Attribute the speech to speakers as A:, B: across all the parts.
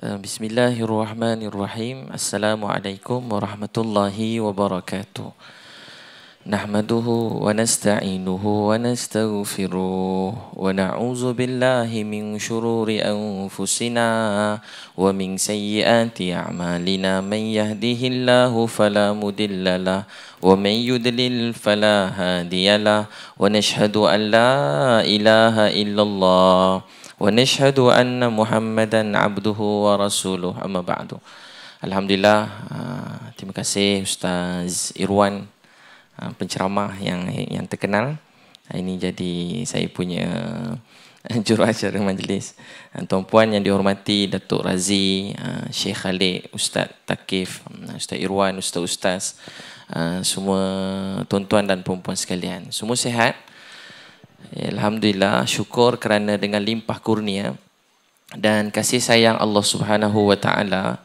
A: آه، بسم الله الرحمن الرحيم السلام عليكم ورحمة الله وبركاته نحمده ونستعينه ونستغفره ونعوذ بالله من شرور أنفسنا ومن سيئات أعمالنا من يهده الله فلا مضل له ومن يدلل فلا هادي له ونشهد أن لا إله إلا الله ونشهد أن محمدا عبده ورسوله أما بعد الحمد Alhamdulillah, ah, terima kasih Ustaz Irwan ah, penceramah yang yang terkenal ah, ini jadi saya punya jurucara majlis tuan puan yang dihormati Datuk Razi Sheikh Khalid Ustaz Takif Ustaz Irwan Ustaz Ustaz semua tuan-tuan dan puan-puan sekalian semua sihat Eh, Alhamdulillah syukur kerana dengan limpah kurnia dan kasih sayang Allah Subhanahu wa taala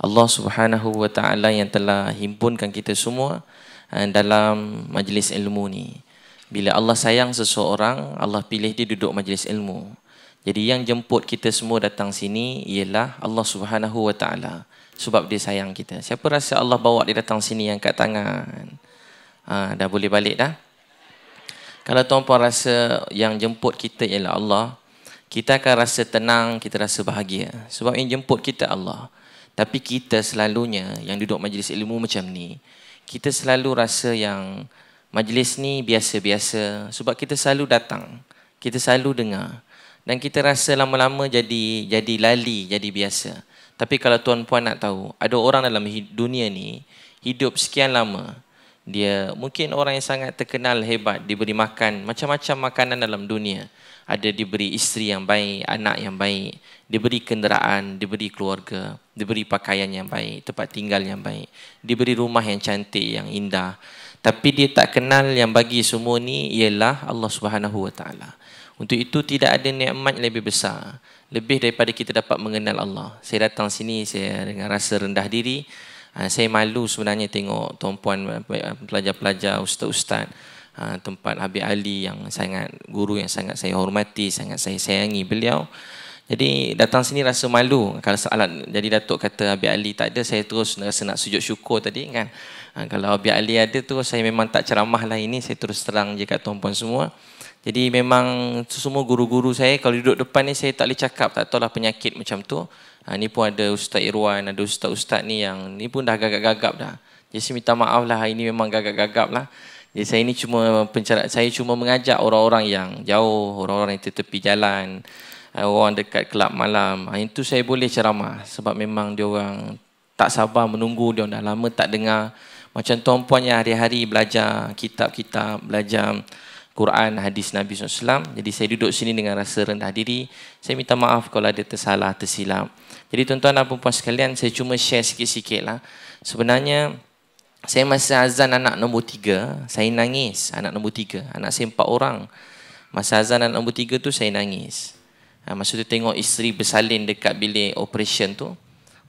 A: Allah Subhanahu wa taala yang telah himpunkan kita semua eh, dalam majlis ilmu ni. Bila Allah sayang seseorang, Allah pilih dia duduk majlis ilmu. Jadi yang jemput kita semua datang sini ialah Allah Subhanahu wa taala sebab dia sayang kita. Siapa rasa Allah bawa dia datang sini yang kat tangan? Ha, dah boleh balik dah. Kalau tuan-puan rasa yang jemput kita ialah Allah, kita akan rasa tenang, kita rasa bahagia. Sebab yang jemput kita Allah. Tapi kita selalunya yang duduk majlis ilmu macam ni, kita selalu rasa yang majlis ni biasa-biasa sebab kita selalu datang, kita selalu dengar dan kita rasa lama-lama jadi jadi lali, jadi biasa. Tapi kalau tuan-puan nak tahu, ada orang dalam dunia ni hidup sekian lama, dia mungkin orang yang sangat terkenal hebat diberi makan macam-macam makanan dalam dunia ada diberi isteri yang baik anak yang baik diberi kenderaan diberi keluarga diberi pakaian yang baik tempat tinggal yang baik diberi rumah yang cantik yang indah tapi dia tak kenal yang bagi semua ni ialah Allah Subhanahu Wa Taala untuk itu tidak ada nikmat lebih besar lebih daripada kita dapat mengenal Allah saya datang sini saya dengan rasa rendah diri Ah, saya malu sebenarnya tengok tuan-puan eh, eh, pelajar-pelajar ustaz-ustaz ah, tempat Habib Ali yang sangat guru yang sangat saya hormati, sangat saya sayangi beliau. Jadi datang sini rasa malu kalau salat jadi datuk kata Habib Ali tak ada saya terus rasa nak sujud syukur tadi kan. Ah, kalau Habib Ali ada tu saya memang tak ceramah lah ini saya terus terang je kat tuan-puan semua. Jadi memang semua guru-guru saya kalau duduk depan ni saya tak boleh cakap tak tahulah penyakit macam tu. Ha, ni pun ada Ustaz Irwan, ada Ustaz-Ustaz ni yang ni pun dah gagap-gagap dah. Jadi saya minta maaf lah, hari ni memang gagap-gagap lah. Jadi saya ni cuma pencara, saya cuma mengajak orang-orang yang jauh, orang-orang yang tertepi jalan, eh, orang dekat kelab malam. Ha, itu saya boleh ceramah sebab memang dia orang tak sabar menunggu, dia orang dah lama tak dengar. Macam tuan puan yang hari-hari belajar kitab-kitab, belajar Quran, hadis Nabi SAW. Jadi saya duduk sini dengan rasa rendah diri. Saya minta maaf kalau ada tersalah, tersilap. Jadi tuan-tuan dan puan-puan sekalian, saya cuma share sikit-sikit lah. Sebenarnya, saya masa azan anak nombor tiga, saya nangis anak nombor tiga. Anak saya empat orang. Masa azan anak nombor tiga tu, saya nangis. Ha, masa tu tengok isteri bersalin dekat bilik operation tu.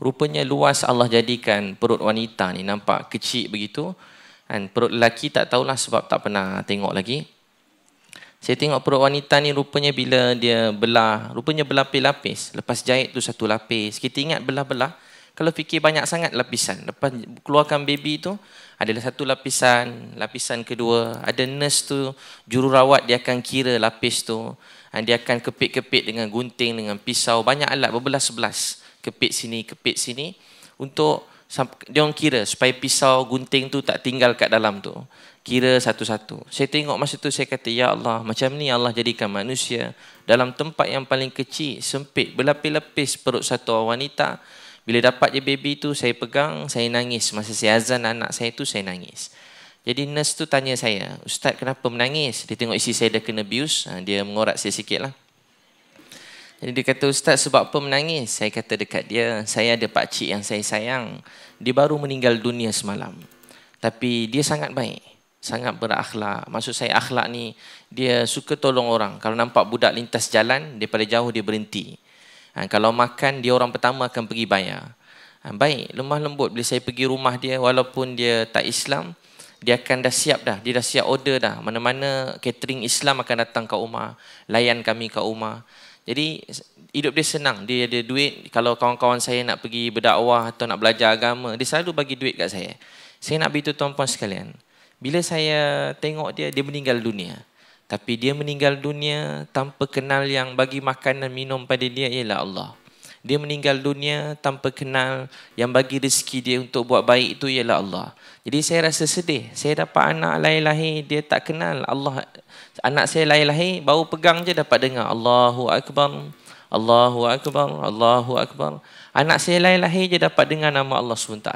A: Rupanya luas Allah jadikan perut wanita ni nampak kecil begitu. Dan perut lelaki tak tahulah sebab tak pernah tengok lagi. Saya tengok perut wanita ni rupanya bila dia belah, rupanya belah lapis. Lepas jahit tu satu lapis. Kita ingat belah-belah. Kalau fikir banyak sangat lapisan. Lepas keluarkan baby tu, adalah satu lapisan, lapisan kedua. Ada nurse tu, jururawat dia akan kira lapis tu. Ha, dia akan kepit-kepit dengan gunting, dengan pisau. Banyak alat, berbelah sebelas. Kepit sini, kepit sini. Untuk dia orang kira supaya pisau gunting tu tak tinggal kat dalam tu. Kira satu-satu. Saya tengok masa tu saya kata, Ya Allah, macam ni Allah jadikan manusia dalam tempat yang paling kecil, sempit, berlapis-lapis perut satu wanita. Bila dapat je baby tu, saya pegang, saya nangis. Masa saya azan anak saya tu, saya nangis. Jadi nurse tu tanya saya, Ustaz kenapa menangis? Dia tengok isi saya dah kena bius, ha, dia mengorak saya sikit lah. Jadi dia kata, Ustaz sebab apa menangis? Saya kata dekat dia, saya ada Pak Cik yang saya sayang. Dia baru meninggal dunia semalam. Tapi dia sangat baik sangat berakhlak. Maksud saya akhlak ni dia suka tolong orang. Kalau nampak budak lintas jalan, daripada jauh dia berhenti. Ha, kalau makan, dia orang pertama akan pergi bayar. Ha, baik, lemah lembut. Bila saya pergi rumah dia, walaupun dia tak Islam, dia akan dah siap dah. Dia dah siap order dah. Mana-mana catering Islam akan datang ke rumah. Layan kami ke rumah. Jadi hidup dia senang, dia ada duit. Kalau kawan-kawan saya nak pergi berdakwah atau nak belajar agama, dia selalu bagi duit kat saya. Saya nak beritahu tuan-puan sekalian, bila saya tengok dia, dia meninggal dunia. Tapi dia meninggal dunia tanpa kenal yang bagi makan dan minum pada dia ialah Allah. Dia meninggal dunia tanpa kenal yang bagi rezeki dia untuk buat baik itu ialah Allah. Jadi saya rasa sedih. Saya dapat anak lahir-lahir, dia tak kenal Allah Anak saya lahir-lahir baru pegang je dapat dengar Allahu akbar. Allahu akbar. Allahu akbar. Anak saya lahir-lahir je dapat dengar nama Allah SWT.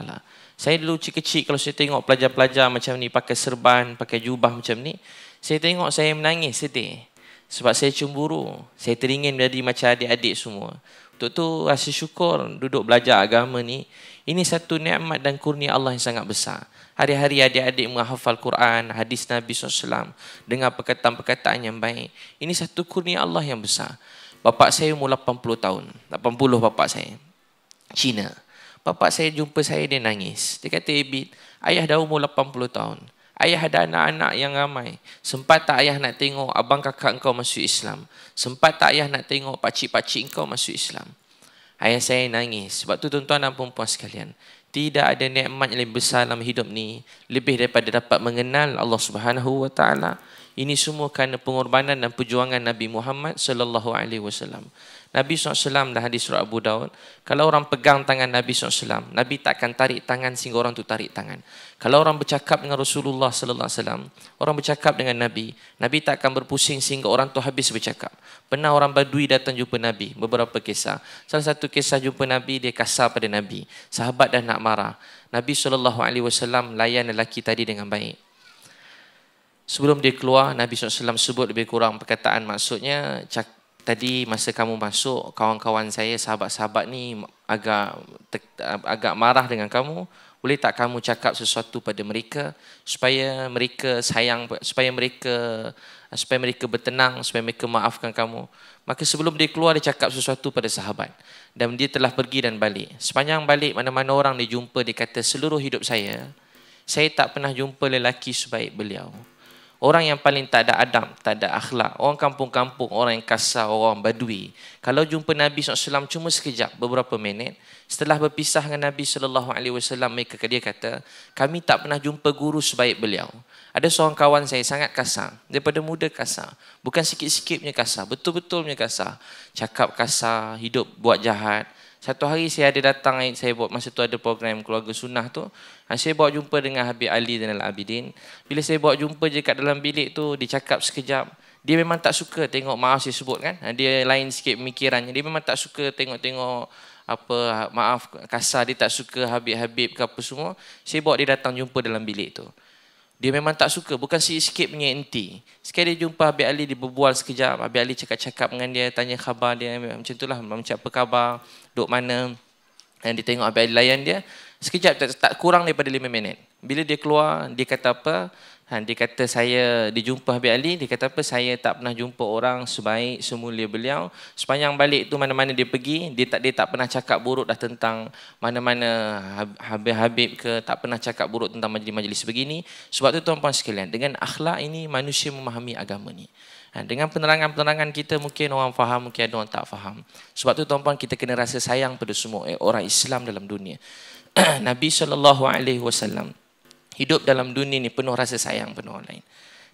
A: Saya dulu kecil-kecil kalau saya tengok pelajar-pelajar macam ni pakai serban, pakai jubah macam ni, saya tengok saya menangis sedih. Sebab saya cemburu. Saya teringin jadi macam adik-adik semua. Untuk tu rasa syukur duduk belajar agama ni. Ini satu nikmat dan kurnia Allah yang sangat besar. Hari-hari adik-adik menghafal Quran, hadis Nabi SAW, dengar perkataan-perkataan yang baik. Ini satu kurnia Allah yang besar. Bapak saya umur 80 tahun. 80 bapak saya. Cina. Bapak saya jumpa saya, dia nangis. Dia kata, Ibit, eh, ayah dah umur 80 tahun. Ayah ada anak-anak yang ramai. Sempat tak ayah nak tengok abang kakak engkau masuk Islam? Sempat tak ayah nak tengok pakcik-pakcik engkau masuk Islam? Ayah saya nangis. Sebab tu tuan-tuan dan perempuan sekalian. Tidak ada nikmat yang lebih besar dalam hidup ni. Lebih daripada dapat mengenal Allah Subhanahu SWT. Ini semua kerana pengorbanan dan perjuangan Nabi Muhammad sallallahu alaihi wasallam. Nabi SAW dalam hadis surah Abu Daud, kalau orang pegang tangan Nabi SAW, Nabi takkan tarik tangan sehingga orang tu tarik tangan. Kalau orang bercakap dengan Rasulullah sallallahu alaihi wasallam, orang bercakap dengan Nabi, Nabi tak akan berpusing sehingga orang tu habis bercakap. Pernah orang badui datang jumpa Nabi, beberapa kisah. Salah satu kisah jumpa Nabi, dia kasar pada Nabi. Sahabat dah nak marah. Nabi sallallahu alaihi wasallam layan lelaki tadi dengan baik. Sebelum dia keluar, Nabi Alaihi Wasallam sebut lebih kurang perkataan maksudnya, tadi masa kamu masuk, kawan-kawan saya, sahabat-sahabat ni agak agak marah dengan kamu, boleh tak kamu cakap sesuatu pada mereka supaya mereka sayang supaya mereka supaya mereka bertenang supaya mereka maafkan kamu maka sebelum dia keluar dia cakap sesuatu pada sahabat dan dia telah pergi dan balik sepanjang balik mana-mana orang dia jumpa dia kata seluruh hidup saya saya tak pernah jumpa lelaki sebaik beliau Orang yang paling tak ada adab, tak ada akhlak. Orang kampung-kampung, orang yang kasar, orang badui. Kalau jumpa Nabi SAW cuma sekejap, beberapa minit. Setelah berpisah dengan Nabi SAW, mereka dia kata, kami tak pernah jumpa guru sebaik beliau. Ada seorang kawan saya sangat kasar. Daripada muda kasar. Bukan sikit-sikit punya kasar. Betul-betul punya kasar. Cakap kasar, hidup buat jahat. Satu hari saya ada datang saya buat masa tu ada program keluarga sunnah tu. Ha, saya bawa jumpa dengan Habib Ali dan Al Abidin. Bila saya bawa jumpa je kat dalam bilik tu cakap sekejap. Dia memang tak suka tengok maaf saya sebut kan. Ha, dia lain sikit pemikirannya. Dia memang tak suka tengok-tengok apa ha, maaf kasar dia tak suka Habib-habib ke apa semua. Saya bawa dia datang jumpa dalam bilik tu. Dia memang tak suka. Bukan sikit-sikit punya anti. Sekali dia jumpa Abi Ali, dia berbual sekejap. Abi Ali cakap-cakap dengan dia, tanya khabar dia. Macam itulah, macam apa khabar, duduk mana. Dan dia tengok Abi Ali layan dia. Sekejap, tak, tak kurang daripada lima minit. Bila dia keluar, dia kata apa? Ha, dia kata saya dijumpa Habib Ali, dia kata apa? Saya tak pernah jumpa orang sebaik semulia beliau. Sepanjang balik tu mana-mana dia pergi, dia tak dia tak pernah cakap buruk dah tentang mana-mana Habib-Habib ke, tak pernah cakap buruk tentang majlis-majlis begini. Sebab tu tuan-tuan sekalian, dengan akhlak ini manusia memahami agama ni. Ha, dengan penerangan-penerangan kita mungkin orang faham, mungkin ada orang tak faham. Sebab tu tuan-tuan kita kena rasa sayang pada semua eh, orang Islam dalam dunia. Nabi saw. Hidup dalam dunia ni penuh rasa sayang penuh orang lain.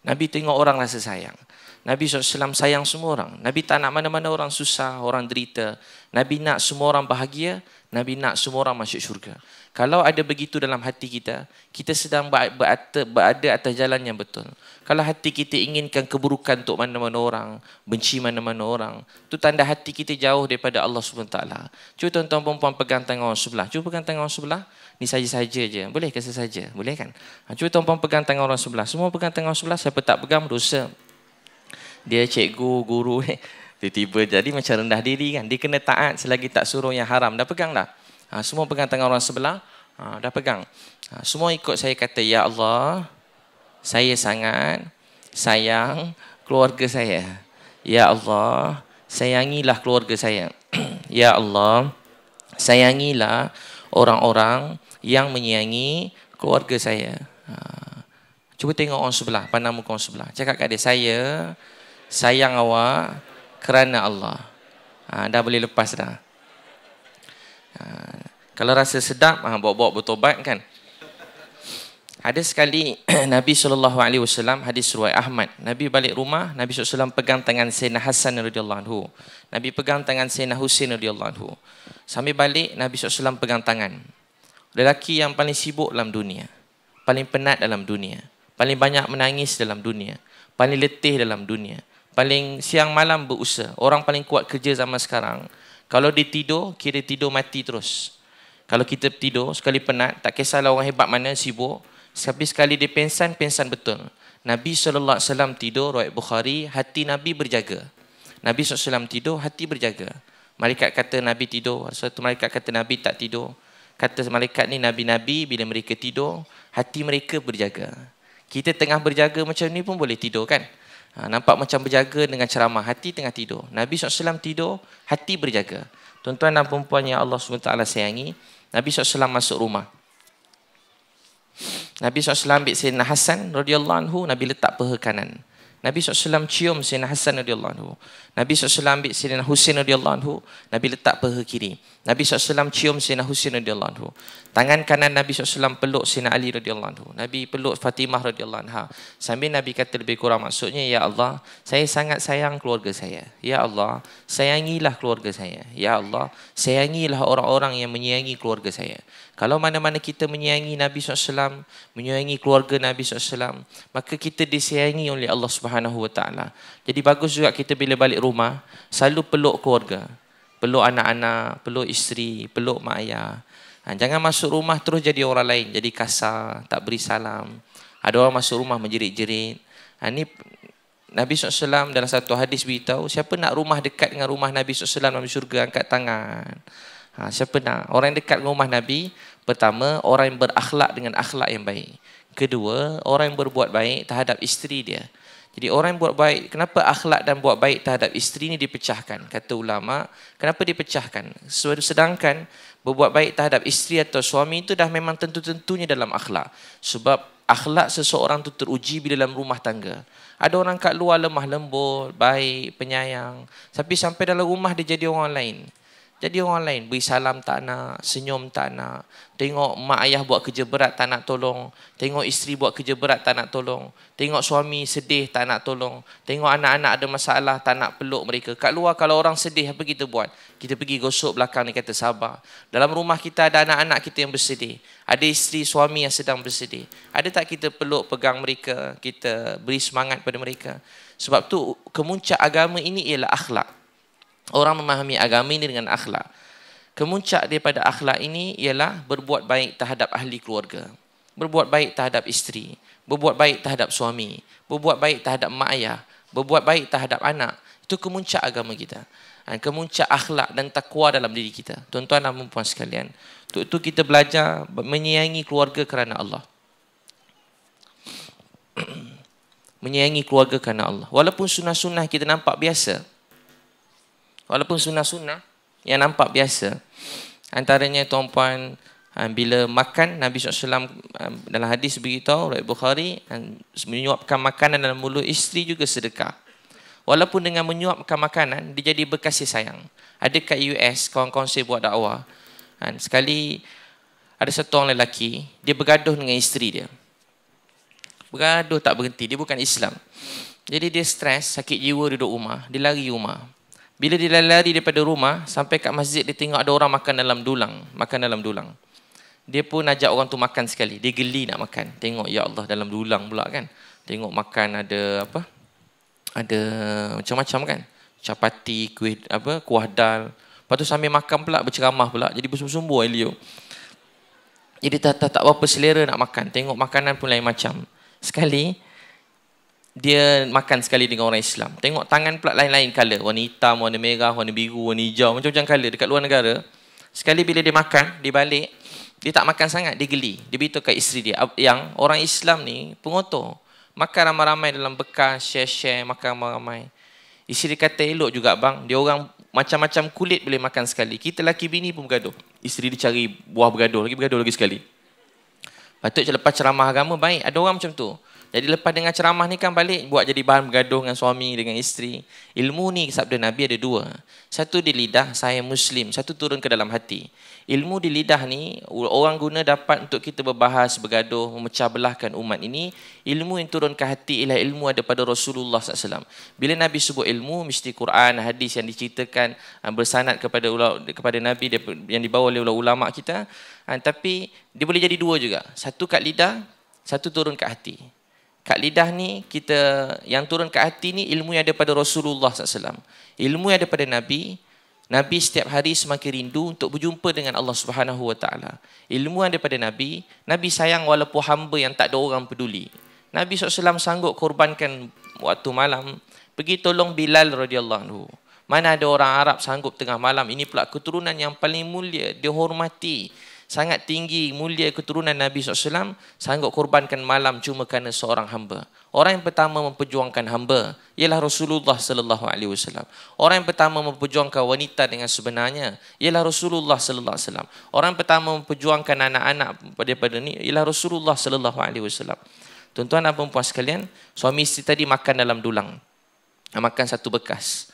A: Nabi tengok orang rasa sayang. Nabi SAW sayang semua orang. Nabi tak nak mana-mana orang susah, orang derita. Nabi nak semua orang bahagia. Nabi nak semua orang masuk syurga. Kalau ada begitu dalam hati kita, kita sedang berada atas jalan yang betul. Kalau hati kita inginkan keburukan untuk mana-mana orang, benci mana-mana orang, itu tanda hati kita jauh daripada Allah SWT. Cuba tuan-tuan perempuan pegang tangan orang sebelah. Cuba pegang tangan orang sebelah ni saja-saja je. Boleh ke saja Boleh kan? Ha, cuba tuan-tuan pegang tangan orang sebelah. Semua pegang tangan orang sebelah. Siapa tak pegang, dosa. Dia cikgu, guru. Eh. Tiba-tiba jadi macam rendah diri kan. Dia kena taat selagi tak suruh yang haram. Dah pegang dah? Ha, semua pegang tangan orang sebelah. Ha, dah pegang. Ha, semua ikut saya kata, Ya Allah, saya sangat sayang keluarga saya. Ya Allah, sayangilah keluarga saya. ya Allah, sayangilah orang-orang yang menyayangi keluarga saya. Ha. Cuba tengok orang sebelah, pandang muka orang sebelah. Cakap kat dia, saya sayang awak kerana Allah. Ha, dah boleh lepas dah. Ha. Kalau rasa sedap, ha, bawa-bawa betul baik kan. Ada sekali Nabi saw. hadis riwayat Ahmad. Nabi balik rumah, Nabi saw pegang tangan Sayyidina Hassan radhiyallahu anhu. Nabi pegang tangan Sayyidina Hussein radhiyallahu anhu. Sambil balik Nabi saw pegang tangan lelaki yang paling sibuk dalam dunia, paling penat dalam dunia, paling banyak menangis dalam dunia, paling letih dalam dunia, paling siang malam berusaha, orang paling kuat kerja zaman sekarang. Kalau dia tidur, kira tidur mati terus. Kalau kita tidur, sekali penat, tak kisahlah orang hebat mana, sibuk, tapi sekali dia pensan, pensan betul. Nabi SAW tidur, Ruat Bukhari, hati Nabi berjaga. Nabi SAW tidur, hati berjaga. Malaikat kata Nabi tidur, Rasulullah malaikat kata Nabi tak tidur kata malaikat ni nabi-nabi bila mereka tidur hati mereka berjaga kita tengah berjaga macam ni pun boleh tidur kan ha, nampak macam berjaga dengan ceramah hati tengah tidur nabi SAW tidur hati berjaga tuan-tuan dan perempuan yang Allah SWT sayangi nabi SAW masuk rumah Nabi SAW ambil Sayyidina Hassan Nabi letak peha kanan Nabi SAW cium Sayyidina Hassan radhiyallahu anhu. Nabi SAW ambil Sayyidina Husin radhiyallahu anhu. Nabi letak peha kiri. Nabi SAW cium Sayyidina Husin radhiyallahu anhu. Tangan kanan Nabi SAW peluk Sayyidina Ali radhiyallahu anhu. Nabi peluk Fatimah radhiyallahu anha. Sambil Nabi kata lebih kurang maksudnya, Ya Allah, saya sangat sayang keluarga saya. Ya Allah, sayangilah keluarga saya. Ya Allah, sayangilah orang-orang yang menyayangi keluarga saya. Kalau mana-mana kita menyayangi Nabi SAW, menyayangi keluarga Nabi SAW, maka kita disayangi oleh Allah Subhanahu Wa Jadi bagus juga kita bila balik rumah, selalu peluk keluarga. Peluk anak-anak, peluk isteri, peluk mak ayah. Ha, jangan masuk rumah terus jadi orang lain, jadi kasar, tak beri salam. Ada orang masuk rumah menjerit-jerit. Ha, ini Nabi SAW dalam satu hadis beritahu, siapa nak rumah dekat dengan rumah Nabi SAW dalam syurga, angkat tangan. Ha, siapa nak? Orang yang dekat dengan rumah Nabi, Pertama, orang yang berakhlak dengan akhlak yang baik. Kedua, orang yang berbuat baik terhadap isteri dia. Jadi orang yang buat baik, kenapa akhlak dan buat baik terhadap isteri ini dipecahkan? Kata ulama, kenapa dipecahkan? Sedangkan berbuat baik terhadap isteri atau suami itu dah memang tentu-tentunya dalam akhlak. Sebab akhlak seseorang itu teruji di dalam rumah tangga. Ada orang kat luar lemah lembut, baik, penyayang. Tapi sampai dalam rumah dia jadi orang lain. Jadi orang lain beri salam tak nak, senyum tak nak. Tengok mak ayah buat kerja berat tak nak tolong. Tengok isteri buat kerja berat tak nak tolong. Tengok suami sedih tak nak tolong. Tengok anak-anak ada masalah tak nak peluk mereka. Kat luar kalau orang sedih apa kita buat? Kita pergi gosok belakang ni kata sabar. Dalam rumah kita ada anak-anak kita yang bersedih. Ada isteri suami yang sedang bersedih. Ada tak kita peluk pegang mereka? Kita beri semangat pada mereka. Sebab tu kemuncak agama ini ialah akhlak. Orang memahami agama ini dengan akhlak. Kemuncak daripada akhlak ini ialah berbuat baik terhadap ahli keluarga. Berbuat baik terhadap isteri. Berbuat baik terhadap suami. Berbuat baik terhadap mak ayah. Berbuat baik terhadap anak. Itu kemuncak agama kita. Ha, kemuncak akhlak dan takwa dalam diri kita. Tuan-tuan dan perempuan sekalian. Untuk itu kita belajar menyayangi keluarga kerana Allah. menyayangi keluarga kerana Allah. Walaupun sunnah-sunnah kita nampak biasa walaupun sunnah-sunnah yang nampak biasa. Antaranya tuan-puan eh, bila makan Nabi SAW eh, dalam hadis beritahu Rakyat Bukhari eh, menyuapkan makanan dalam mulut isteri juga sedekah. Walaupun dengan menyuapkan makanan dia jadi berkasih sayang. Ada kat US kawan-kawan saya buat dakwah. Sekali ada satu orang lelaki dia bergaduh dengan isteri dia. Bergaduh tak berhenti. Dia bukan Islam. Jadi dia stres, sakit jiwa duduk rumah. Dia lari rumah. Bila dia lari daripada rumah sampai kat masjid dia tengok ada orang makan dalam dulang, makan dalam dulang. Dia pun ajak orang tu makan sekali. Dia geli nak makan. Tengok ya Allah dalam dulang pula kan. Tengok makan ada apa? Ada macam-macam kan. Capati, kuih apa? Kuah dal. Lepas tu sambil makan pula berceramah pula. Jadi bersumbu-sumbu Elio. Jadi tak tak tak apa selera nak makan. Tengok makanan pun lain macam. Sekali dia makan sekali dengan orang Islam. Tengok tangan pula lain-lain color. Warna hitam, warna merah, warna biru, warna hijau. Macam-macam color dekat luar negara. Sekali bila dia makan, dia balik. Dia tak makan sangat, dia geli. Dia beritahu kat isteri dia. Yang orang Islam ni, pengotor. Makan ramai-ramai dalam bekas, share-share, makan ramai-ramai. Isteri kata, elok juga bang. Dia orang macam-macam kulit boleh makan sekali. Kita laki bini pun bergaduh. Isteri dia cari buah bergaduh. Lagi bergaduh lagi sekali. Patut lepas ceramah agama, baik. Ada orang macam tu. Jadi lepas dengan ceramah ni kan balik buat jadi bahan bergaduh dengan suami dengan isteri. Ilmu ni sabda Nabi ada dua. Satu di lidah saya muslim, satu turun ke dalam hati. Ilmu di lidah ni orang guna dapat untuk kita berbahas, bergaduh, memecah belahkan umat ini. Ilmu yang turun ke hati ialah ilmu ada pada Rasulullah SAW. Bila Nabi sebut ilmu, mesti Quran, hadis yang diceritakan ah, bersanad kepada kepada Nabi yang dibawa oleh ulama kita. Ah, tapi dia boleh jadi dua juga. Satu kat lidah, satu turun ke hati kat lidah ni kita yang turun ke hati ni ilmu yang ada pada Rasulullah SAW. Ilmu yang ada pada Nabi, Nabi setiap hari semakin rindu untuk berjumpa dengan Allah Subhanahu Wa Taala. Ilmu yang pada Nabi, Nabi sayang walaupun hamba yang tak ada orang peduli. Nabi SAW sanggup korbankan waktu malam pergi tolong Bilal radhiyallahu anhu. Mana ada orang Arab sanggup tengah malam ini pula keturunan yang paling mulia dihormati sangat tinggi mulia keturunan Nabi SAW sanggup korbankan malam cuma kerana seorang hamba. Orang yang pertama memperjuangkan hamba ialah Rasulullah sallallahu alaihi wasallam. Orang yang pertama memperjuangkan wanita dengan sebenarnya ialah Rasulullah sallallahu alaihi wasallam. Orang yang pertama memperjuangkan anak-anak daripada ni ialah Rasulullah sallallahu alaihi wasallam. Tuan-tuan dan puan-puan sekalian, suami isteri tadi makan dalam dulang. Makan satu bekas.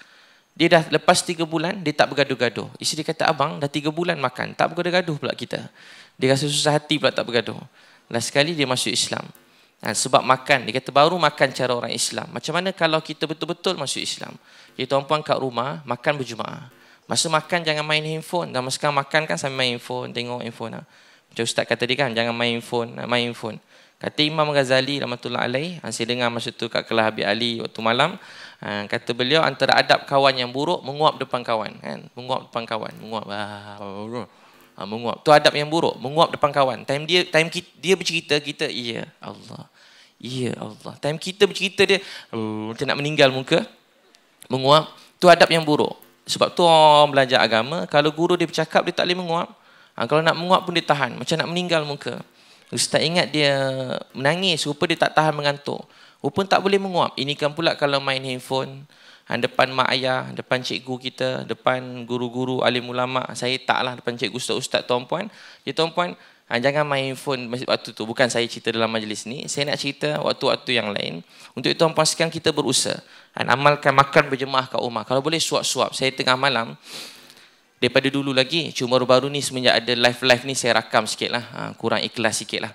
A: Dia dah lepas tiga bulan, dia tak bergaduh-gaduh. Isteri kata, abang dah tiga bulan makan, tak bergaduh-gaduh pula kita. Dia rasa susah hati pula tak bergaduh. Last sekali dia masuk Islam. Ha, sebab makan, dia kata baru makan cara orang Islam. Macam mana kalau kita betul-betul masuk Islam? Dia tuan-puan kat rumah, makan berjumaah. Masa makan jangan main handphone. Dan sekarang makan kan sambil main handphone, tengok handphone. Ha. Macam ustaz kata tadi kan, jangan main handphone, ha, main handphone. Kata Imam Ghazali rahmatullah alaih, ah, saya dengar masa tu kat kelas Habib Ali waktu malam, ah, kata beliau antara adab kawan yang buruk menguap depan kawan, kan? Menguap depan kawan, menguap. Ah, ah menguap. Tu adab yang buruk, menguap depan kawan. Time dia time kita, dia bercerita kita, ya Allah. Ya Allah. Time kita bercerita dia, kita oh, nak meninggal muka. Menguap, tu adab yang buruk. Sebab tu orang belajar agama, kalau guru dia bercakap dia tak boleh menguap. kalau nak menguap pun dia tahan, macam nak meninggal muka. Ustaz ingat dia menangis, rupa dia tak tahan mengantuk. Rupa tak boleh menguap. Ini kan pula kalau main handphone, ha, depan mak ayah, depan cikgu kita, depan guru-guru, alim ulama, saya taklah depan cikgu ustaz-ustaz tuan puan. Dia ya, tuan puan, ha, jangan main handphone waktu tu. Bukan saya cerita dalam majlis ni. Saya nak cerita waktu-waktu yang lain. Untuk itu tuan puan sekarang kita berusaha. Ha, amalkan makan berjemaah kat rumah. Kalau boleh suap-suap. Saya tengah malam, daripada dulu lagi cuma baru-baru ni semenjak ada live-live ni saya rakam sikit lah ha, kurang ikhlas sikit lah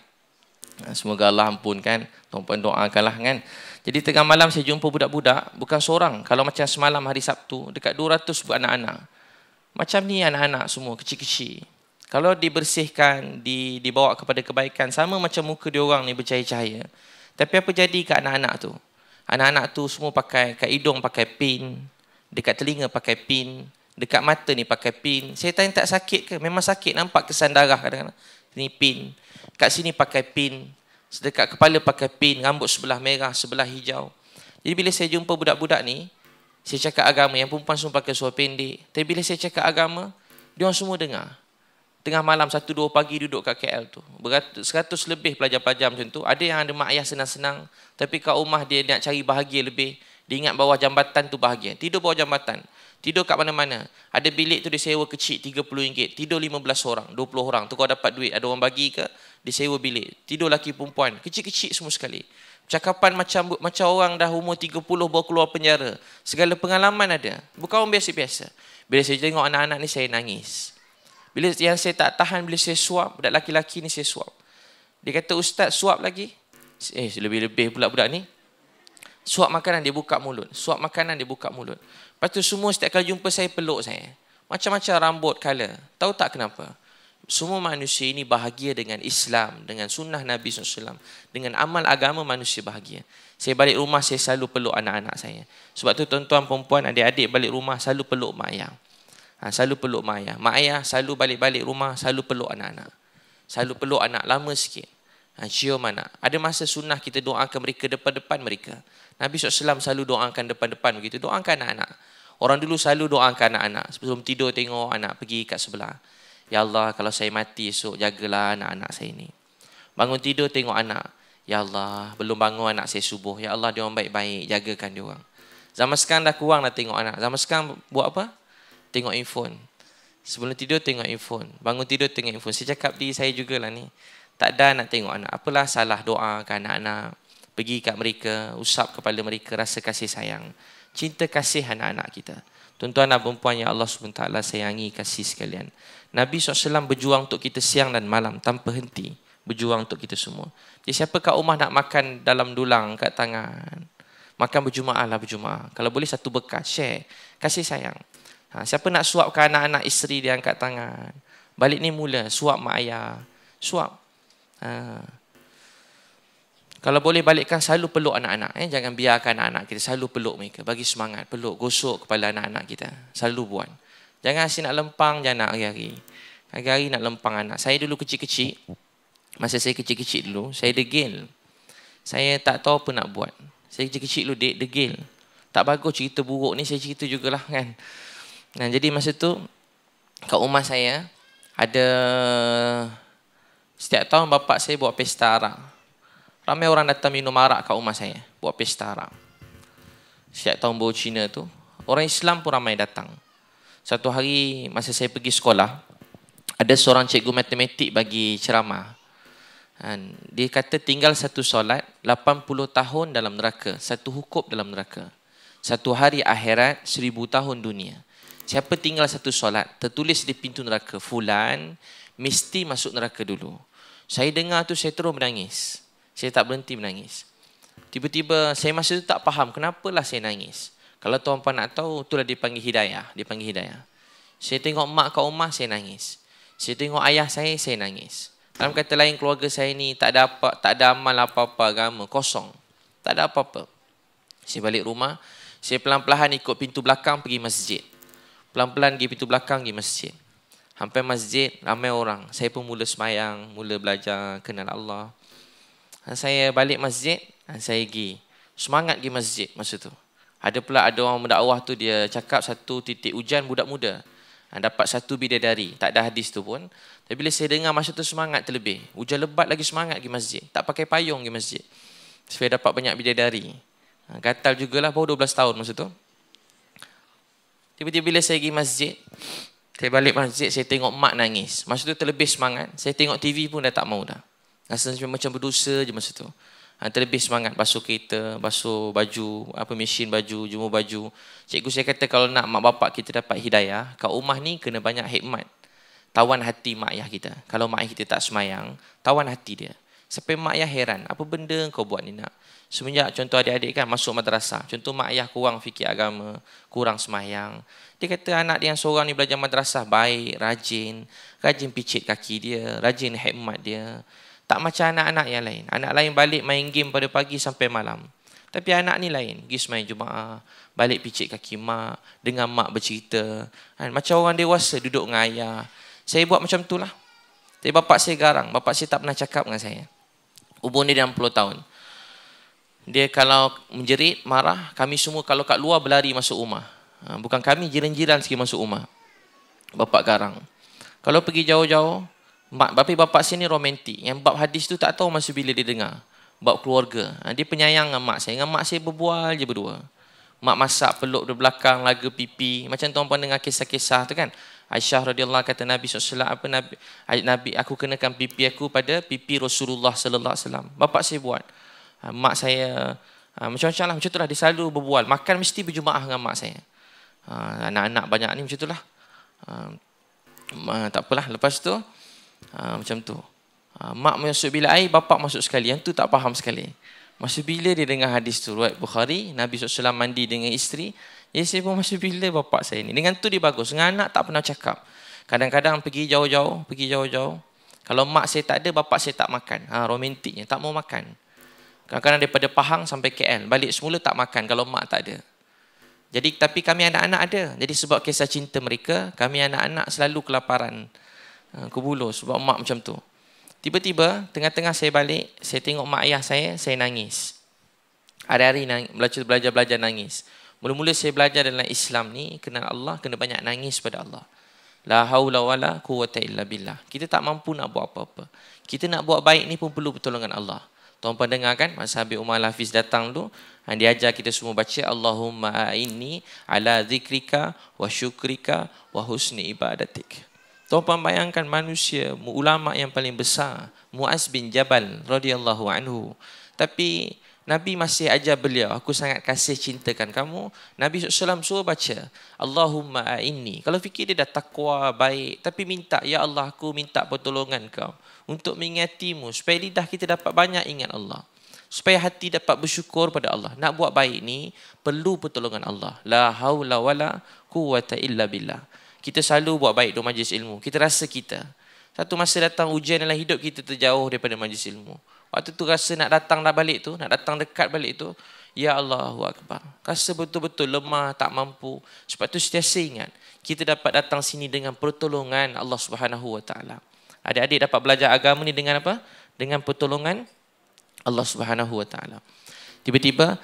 A: ha, semoga Allah kan, tuan-tuan doakan lah kan jadi tengah malam saya jumpa budak-budak bukan seorang kalau macam semalam hari Sabtu dekat 200 buat anak-anak macam ni anak-anak semua kecil-kecil kalau dibersihkan di, dibawa kepada kebaikan sama macam muka diorang ni bercahaya-cahaya tapi apa jadi kat anak-anak tu anak-anak tu semua pakai kat hidung pakai pin dekat telinga pakai pin dekat mata ni pakai pin. Saya tanya tak sakit ke? Memang sakit nampak kesan darah kadang-kadang. Ni pin. Kat sini pakai pin. Dekat kepala pakai pin. Rambut sebelah merah, sebelah hijau. Jadi bila saya jumpa budak-budak ni, saya cakap agama. Yang perempuan semua pakai suara pendek. Tapi bila saya cakap agama, dia orang semua dengar. Tengah malam, satu dua pagi duduk kat KL tu. Beratus, seratus lebih pelajar-pelajar macam tu. Ada yang ada mak ayah senang-senang. Tapi kat rumah dia nak cari bahagia lebih. Dia ingat bawah jambatan tu bahagia. Tidur bawah jambatan. Tidur kat mana-mana. Ada bilik tu disewa kecil tiga puluh ringgit. Tidur lima belas orang, dua puluh orang. Tu kau dapat duit, ada orang bagi ke? Disewa bilik. Tidur laki perempuan. Kecil-kecil semua sekali. Cakapan macam macam orang dah umur tiga puluh bawa keluar penjara. Segala pengalaman ada. Bukan orang biasa-biasa. Bila saya tengok anak-anak ni saya nangis. Bila yang saya tak tahan bila saya suap, budak laki-laki ni saya suap. Dia kata, Ustaz suap lagi. Eh, lebih-lebih pula budak ni. Suap makanan dia buka mulut. Suap makanan dia buka mulut. Lepas tu semua setiap kali jumpa saya peluk saya. Macam-macam rambut, color. Tahu tak kenapa? Semua manusia ini bahagia dengan Islam, dengan sunnah Nabi SAW. Dengan amal agama manusia bahagia. Saya balik rumah, saya selalu peluk anak-anak saya. Sebab tu tuan-tuan, perempuan, adik-adik balik rumah, selalu peluk mak ayah. Ha, selalu peluk mak ayah. Mak ayah selalu balik-balik rumah, selalu peluk anak-anak. Selalu peluk anak, lama sikit. Cium ha, mana? Ada masa sunnah kita doakan mereka depan-depan mereka. Nabi SAW selalu doakan depan-depan begitu. Doakan anak-anak. Orang dulu selalu doakan anak-anak. Sebelum tidur tengok anak pergi kat sebelah. Ya Allah kalau saya mati esok jagalah anak-anak saya ini. Bangun tidur tengok anak. Ya Allah belum bangun anak saya subuh. Ya Allah dia orang baik-baik jagakan dia orang. Zaman sekarang dah kurang dah tengok anak. Zaman sekarang buat apa? Tengok handphone. Sebelum tidur tengok handphone. Bangun tidur tengok handphone. Saya cakap diri saya jugalah ni tak ada nak tengok anak. Apalah salah doa ke anak-anak. Pergi kat mereka, usap kepala mereka rasa kasih sayang. Cinta kasih anak-anak kita. Tuan-tuan dan perempuan yang Allah SWT sayangi kasih sekalian. Nabi SAW berjuang untuk kita siang dan malam tanpa henti. Berjuang untuk kita semua. Jadi siapa kat rumah nak makan dalam dulang kat tangan. Makan berjumaah lah berjumaah. Kalau boleh satu bekas, share. Kasih sayang. Ha, siapa nak suapkan anak-anak isteri dia angkat tangan. Balik ni mula, suap mak ayah. Suap. Ha. Kalau boleh balikkan selalu peluk anak-anak. Eh. Jangan biarkan anak-anak kita. Selalu peluk mereka. Bagi semangat. Peluk, gosok kepala anak-anak kita. Selalu buat. Jangan asyik nak lempang, jangan nak hari-hari. Hari-hari nak lempang anak. Saya dulu kecil-kecil. Masa saya kecil-kecil dulu, saya degil. Saya tak tahu apa nak buat. Saya kecil-kecil dulu, dek, degil. Tak bagus cerita buruk ni, saya cerita lah kan. Nah, jadi masa tu, kat rumah saya, ada Setiap tahun bapak saya buat pesta arak. Ramai orang datang minum arak kat rumah saya. Buat pesta arak. Setiap tahun bawa Cina tu. Orang Islam pun ramai datang. Satu hari masa saya pergi sekolah. Ada seorang cikgu matematik bagi ceramah. dia kata tinggal satu solat. 80 tahun dalam neraka. Satu hukum dalam neraka. Satu hari akhirat. seribu tahun dunia. Siapa tinggal satu solat. Tertulis di pintu neraka. Fulan mesti masuk neraka dulu. Saya dengar tu saya terus menangis. Saya tak berhenti menangis. Tiba-tiba saya masa tu tak faham lah saya nangis. Kalau tuan puan nak tahu itulah dipanggil hidayah, dipanggil hidayah. Saya tengok mak kat rumah saya nangis. Saya tengok ayah saya saya nangis. Dalam kata lain keluarga saya ni tak ada apa tak ada amal apa-apa agama, kosong. Tak ada apa-apa. Saya balik rumah, saya pelan-pelan ikut pintu belakang pergi masjid. Pelan-pelan pergi pintu belakang pergi masjid. Sampai masjid, ramai orang. Saya pun mula semayang, mula belajar kenal Allah. Dan saya balik masjid, dan saya pergi. Semangat pergi masjid masa tu. Ada pula ada orang mendakwah tu dia cakap satu titik hujan budak muda. Ha, dapat satu bidadari. Tak ada hadis tu pun. Tapi bila saya dengar masa tu semangat terlebih. Hujan lebat lagi semangat pergi masjid. Tak pakai payung pergi masjid. Saya dapat banyak bidadari. Ha, gatal jugalah baru 12 tahun masa tu. Tiba-tiba bila saya pergi masjid, saya balik masjid, saya tengok mak nangis. Masa tu terlebih semangat. Saya tengok TV pun dah tak mau dah. Rasa macam berdosa je masa tu. Ha, terlebih semangat basuh kereta, basuh baju, apa mesin baju, jemur baju. Cikgu saya kata kalau nak mak bapak kita dapat hidayah, kat rumah ni kena banyak hikmat. Tawan hati mak ayah kita. Kalau mak ayah kita tak semayang, tawan hati dia. Sampai mak ayah heran, apa benda kau buat ni nak? Semenjak contoh adik-adik kan masuk madrasah, contoh mak ayah kurang fikir agama, kurang semayang. Dia kata anak dia yang seorang ni belajar madrasah baik, rajin, rajin picit kaki dia, rajin hikmat dia. Tak macam anak-anak yang lain. Anak lain balik main game pada pagi sampai malam. Tapi anak ni lain. Pergi main Jumaat, balik picit kaki mak, dengan mak bercerita. Kan, macam orang dewasa duduk dengan ayah. Saya buat macam tu lah. Tapi bapak saya garang. Bapak saya tak pernah cakap dengan saya. Umur dia dalam puluh tahun. Dia kalau menjerit, marah, kami semua kalau kat luar berlari masuk rumah. Ha, bukan kami jiran-jiran sikit masuk rumah. Bapak garang. Kalau pergi jauh-jauh, mak bapak bapak sini romantik. Yang bab hadis tu tak tahu masa bila dia dengar. Bab keluarga. Ha, dia penyayang dengan mak saya. Dengan mak saya berbual je berdua. Mak masak peluk di belakang, laga pipi. Macam tuan pun dengar kisah-kisah tu kan. Aisyah radhiyallahu kata Nabi sallallahu apa Nabi Nabi aku kenakan pipi aku pada pipi Rasulullah sallallahu alaihi wasallam. Bapak saya buat. Ha, mak saya macam-macamlah macam tu lah, dia selalu berbual. Makan mesti berjumaah dengan mak saya. Ha, anak-anak banyak ni macam tu lah, ha, tak apalah. Lepas tu, ha, macam tu. mak masuk bila air, bapak masuk sekali. Yang tu tak faham sekali. Masa bila dia dengar hadis tu, Ruat Bukhari, Nabi SAW mandi dengan isteri. Ya, saya pun masa bila bapak saya ni. Dengan tu dia bagus. Dengan anak tak pernah cakap. Kadang-kadang pergi jauh-jauh, pergi jauh-jauh. Kalau mak saya tak ada, bapak saya tak makan. Ha, romantiknya, tak mau makan. Kadang-kadang daripada Pahang sampai KL. Balik semula tak makan kalau mak tak ada. Jadi tapi kami anak-anak ada. Jadi sebab kisah cinta mereka, kami anak-anak selalu kelaparan. Eh, Kubulo sebab mak macam tu. Tiba-tiba tengah-tengah saya balik, saya tengok mak ayah saya, saya nangis. Hari-hari belajar belajar belajar nangis. Mula-mula saya belajar dalam Islam ni kenal Allah kena banyak nangis pada Allah. La haula wala quwwata illa billah. Kita tak mampu nak buat apa-apa. Kita nak buat baik ni pun perlu pertolongan Allah. Tuan pendengar kan masa Habib Umar Lafiz datang tu dia ajar kita semua baca Allahumma a'inni ala zikrika wa syukrika wa husni ibadatik. Tuan bayangkan manusia ulama yang paling besar Muaz bin Jabal radhiyallahu anhu. Tapi Nabi masih ajar beliau, aku sangat kasih cintakan kamu. Nabi SAW suruh baca, Allahumma a'inni. Kalau fikir dia dah takwa, baik. Tapi minta, Ya Allah, aku minta pertolongan kau untuk mengingatimu supaya lidah kita dapat banyak ingat Allah supaya hati dapat bersyukur pada Allah nak buat baik ni perlu pertolongan Allah la haula wala quwata illa billah kita selalu buat baik di majlis ilmu kita rasa kita satu masa datang ujian dalam hidup kita terjauh daripada majlis ilmu waktu tu rasa nak datang dah balik tu nak datang dekat balik tu Ya Allahu Akbar. Rasa betul-betul lemah, tak mampu. Sebab tu setiap ingat, kita dapat datang sini dengan pertolongan Allah Subhanahu Wa Taala adik-adik dapat belajar agama ni dengan apa? Dengan pertolongan Allah Subhanahu Wa Taala. Tiba-tiba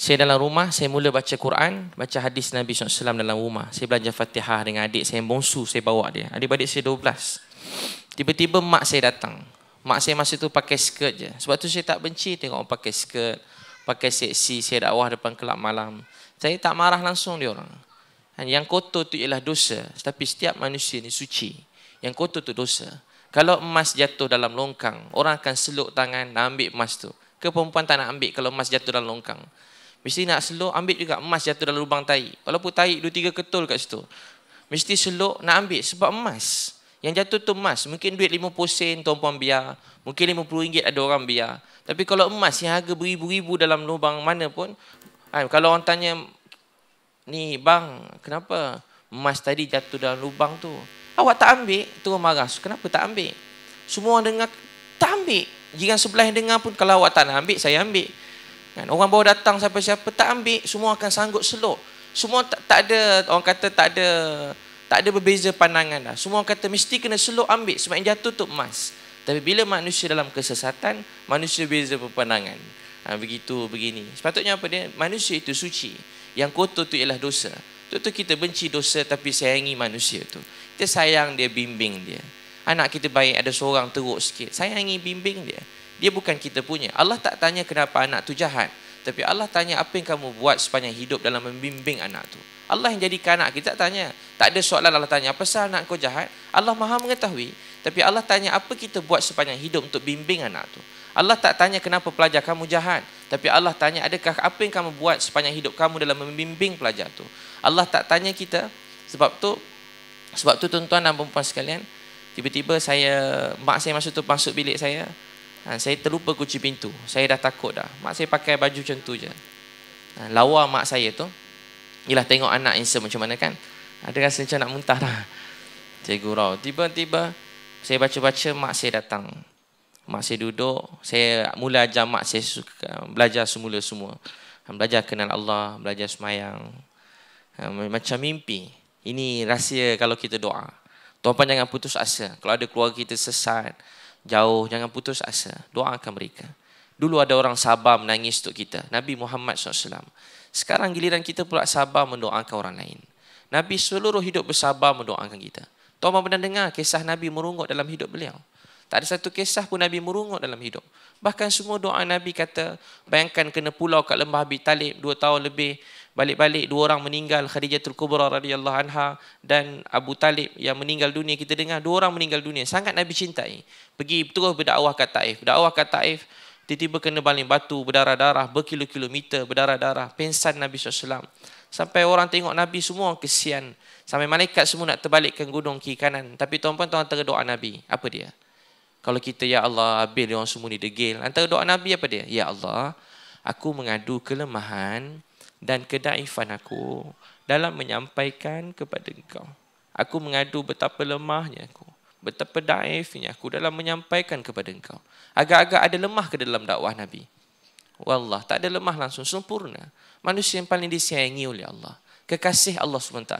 A: saya dalam rumah, saya mula baca Quran, baca hadis Nabi SAW dalam rumah. Saya belajar fatihah dengan adik saya, bongsu saya bawa dia. Adik-adik saya 12. Tiba-tiba mak saya datang. Mak saya masa tu pakai skirt je. Sebab tu saya tak benci tengok orang pakai skirt, pakai seksi, saya dakwah depan kelab malam. Saya tak marah langsung dia orang. Yang kotor tu ialah dosa. Tapi setiap manusia ni suci. Yang kotor tu dosa. Kalau emas jatuh dalam longkang, orang akan seluk tangan nak ambil emas tu. Ke perempuan tak nak ambil kalau emas jatuh dalam longkang. Mesti nak seluk, ambil juga emas jatuh dalam lubang tai. Walaupun tai dua tiga ketul kat situ. Mesti seluk nak ambil sebab emas. Yang jatuh tu emas. Mungkin duit 50 sen tuan puan biar. Mungkin 50 ringgit ada orang biar. Tapi kalau emas yang harga beribu-ribu dalam lubang mana pun. Kan, kalau orang tanya, ni bang kenapa? emas tadi jatuh dalam lubang tu. Awak tak ambil, terus marah. Kenapa tak ambil? Semua orang dengar, tak ambil. Jangan sebelah yang dengar pun, kalau awak tak nak ambil, saya ambil. Kan? Orang bawa datang siapa-siapa, tak ambil, semua akan sanggup selok. Semua tak, tak ada, orang kata tak ada, tak ada berbeza pandangan lah. Semua kata mesti kena selok ambil, sebab yang jatuh tu emas. Tapi bila manusia dalam kesesatan, manusia berbeza pandangan. Ha, begitu, begini. Sepatutnya apa dia? Manusia itu suci. Yang kotor tu ialah dosa. Tentu kita benci dosa tapi sayangi manusia tu. Kita sayang dia, bimbing dia. Anak kita baik ada seorang teruk sikit, sayangi bimbing dia. Dia bukan kita punya. Allah tak tanya kenapa anak tu jahat. Tapi Allah tanya apa yang kamu buat sepanjang hidup dalam membimbing anak tu. Allah yang jadikan anak kita tak tanya. Tak ada soalan Allah tanya, apa sah anak kau jahat? Allah maha mengetahui. Tapi Allah tanya apa kita buat sepanjang hidup untuk bimbing anak tu. Allah tak tanya kenapa pelajar kamu jahat. Tapi Allah tanya adakah apa yang kamu buat sepanjang hidup kamu dalam membimbing pelajar tu. Allah tak tanya kita. Sebab tu, sebab tu tuan-tuan dan perempuan sekalian, tiba-tiba saya, mak saya masa tu masuk bilik saya, ha, saya terlupa kunci pintu. Saya dah takut dah. Mak saya pakai baju macam tu je. Ha, lawa mak saya tu. Yelah tengok anak insert macam mana kan. Ada ha, rasa macam nak muntah dah. Cikgu Rau. Tiba-tiba, saya baca-baca mak saya datang. Masih duduk, saya mula jamak, saya suka, eh, belajar semula semua. Eh, belajar kenal Allah, belajar semayang. Eh, macam mimpi. Ini rahsia kalau kita doa. Tuan-tuan jangan putus asa. Kalau ada keluarga kita sesat, jauh, jangan putus asa. Doakan mereka. Dulu ada orang sabar menangis untuk kita. Nabi Muhammad SAW. Sekarang giliran kita pula sabar mendoakan orang lain. Nabi seluruh hidup bersabar mendoakan kita. Tuan-tuan pernah dengar kisah Nabi merungut dalam hidup beliau. Tak ada satu kisah pun Nabi merungut dalam hidup. Bahkan semua doa Nabi kata, bayangkan kena pulau kat lembah Abi Talib, dua tahun lebih, balik-balik dua orang meninggal, Khadijah Kubra radhiyallahu anha dan Abu Talib yang meninggal dunia, kita dengar dua orang meninggal dunia. Sangat Nabi cintai. Pergi terus berda'wah kat Taif. Berda'wah kat Taif, tiba-tiba kena baling batu, berdarah-darah, berkilo-kilometer, berdarah-darah, pensan Nabi SAW. Sampai orang tengok Nabi semua kesian. Sampai malaikat semua nak terbalikkan gunung kiri kanan. Tapi tuan-tuan, tuan doa Nabi. Apa dia? Kalau kita ya Allah habis dia orang semua ni degil. Antara doa Nabi apa dia? Ya Allah, aku mengadu kelemahan dan kedaifan aku dalam menyampaikan kepada engkau. Aku mengadu betapa lemahnya aku, betapa daifnya aku dalam menyampaikan kepada engkau. Agak-agak ada lemah ke dalam dakwah Nabi? Wallah, tak ada lemah langsung sempurna. Manusia yang paling disayangi oleh Allah kekasih Allah SWT.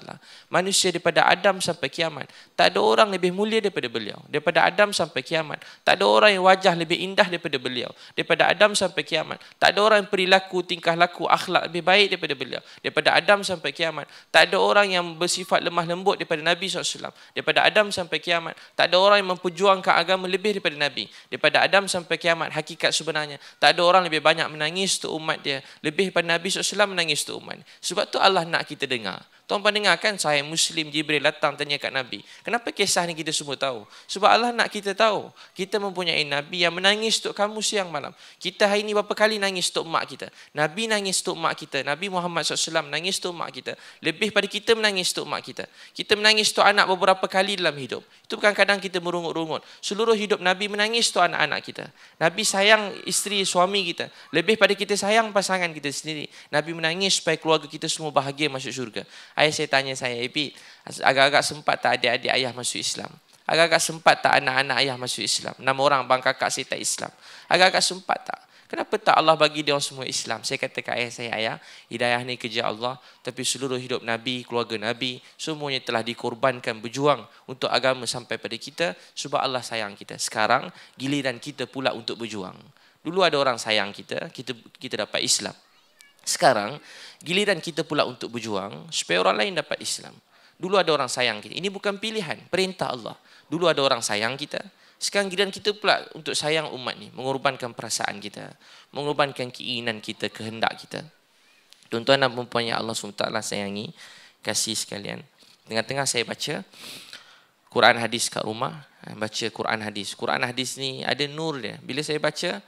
A: Manusia daripada Adam sampai kiamat. Tak ada orang lebih mulia daripada beliau. Daripada Adam sampai kiamat. Tak ada orang yang wajah lebih indah daripada beliau. Daripada Adam sampai kiamat. Tak ada orang yang perilaku, tingkah laku, akhlak lebih baik daripada beliau. Daripada Adam sampai kiamat. Tak ada orang yang bersifat lemah lembut daripada Nabi SAW. Daripada Adam sampai kiamat. Tak ada orang yang memperjuangkan agama lebih daripada Nabi. Daripada Adam sampai kiamat. Hakikat sebenarnya. Tak ada orang lebih banyak menangis tu umat dia. Lebih daripada Nabi SAW menangis tu umat. Sebab tu Allah nak kita kita dengar. Tuan pernah dengar kan sahih Muslim Jibril datang tanya kat Nabi. Kenapa kisah ni kita semua tahu? Sebab Allah nak kita tahu. Kita mempunyai Nabi yang menangis untuk kamu siang malam. Kita hari ini berapa kali nangis untuk mak kita. Nabi nangis untuk mak kita. Nabi Muhammad SAW nangis untuk mak kita. Lebih pada kita menangis untuk mak kita. Kita menangis untuk anak beberapa kali dalam hidup. Itu bukan kadang kita merungut-rungut. Seluruh hidup Nabi menangis untuk anak-anak kita. Nabi sayang isteri, suami kita. Lebih pada kita sayang pasangan kita sendiri. Nabi menangis supaya keluarga kita semua bahagia masuk syurga. Ayah saya tanya saya, ibi agak-agak sempat tak adik-adik ayah masuk Islam? Agak-agak sempat tak anak-anak ayah masuk Islam? Nama orang bang kakak saya tak Islam. Agak-agak sempat tak? Kenapa tak Allah bagi dia semua Islam? Saya kata ke ayah saya, ayah, hidayah ni kerja Allah. Tapi seluruh hidup Nabi, keluarga Nabi, semuanya telah dikorbankan berjuang untuk agama sampai pada kita. Sebab Allah sayang kita. Sekarang giliran kita pula untuk berjuang. Dulu ada orang sayang kita, kita kita dapat Islam. Sekarang giliran kita pula untuk berjuang supaya orang lain dapat Islam. Dulu ada orang sayang kita. Ini bukan pilihan, perintah Allah. Dulu ada orang sayang kita. Sekarang giliran kita pula untuk sayang umat ni, mengorbankan perasaan kita, mengorbankan keinginan kita, kehendak kita. Tuan-tuan dan puan-puan yang Allah SWT sayangi, kasih sekalian. Tengah-tengah saya baca Quran hadis kat rumah, baca Quran hadis. Quran hadis ni ada nur dia. Bila saya baca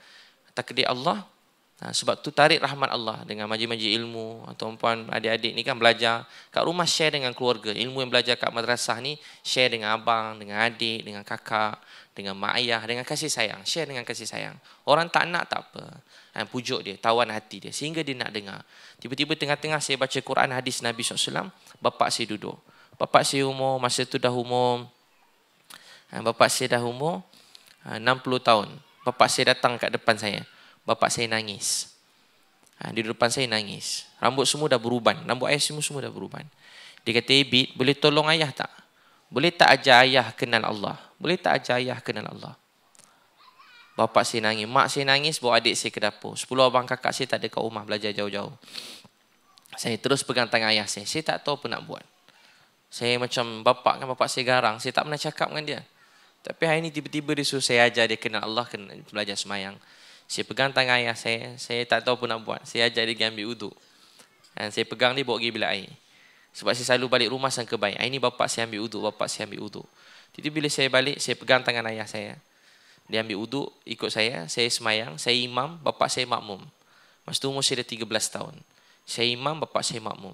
A: takdir Allah, Ha, sebab tu tarik rahmat Allah dengan majlis-majlis ilmu atau ha, puan adik-adik ni kan belajar kat rumah share dengan keluarga ilmu yang belajar kat madrasah ni share dengan abang dengan adik dengan kakak dengan mak ayah dengan kasih sayang share dengan kasih sayang orang tak nak tak apa dan ha, pujuk dia tawan hati dia sehingga dia nak dengar tiba-tiba tengah-tengah saya baca Quran hadis Nabi SAW bapak saya duduk bapak saya umur masa tu dah umur bapak saya dah umur 60 tahun bapak saya datang kat depan saya bapak saya nangis. Ha, di depan saya nangis. Rambut semua dah beruban. Rambut ayah semua semua dah beruban. Dia kata, Ibit, eh, boleh tolong ayah tak? Boleh tak ajar ayah kenal Allah? Boleh tak ajar ayah kenal Allah? Bapak saya nangis. Mak saya nangis, bawa adik saya ke dapur. Sepuluh abang kakak saya tak ada kat rumah belajar jauh-jauh. Saya terus pegang tangan ayah saya. Saya tak tahu apa nak buat. Saya macam bapak kan bapak saya garang. Saya tak pernah cakap dengan dia. Tapi hari ini tiba-tiba dia suruh saya ajar dia kenal Allah, kena belajar semayang. Saya pegang tangan ayah saya, saya tak tahu apa nak buat. Saya ajak dia ambil uduk. Dan saya pegang dia, bawa pergi bilik air. Sebab saya selalu balik rumah sangka baik. Ini bapak saya ambil uduk, bapak saya ambil uduk. Jadi bila saya balik, saya pegang tangan ayah saya. Dia ambil uduk, ikut saya. Saya semayang, saya imam, bapak saya makmum. Masa itu umur saya dah 13 tahun. Saya imam, bapak saya makmum.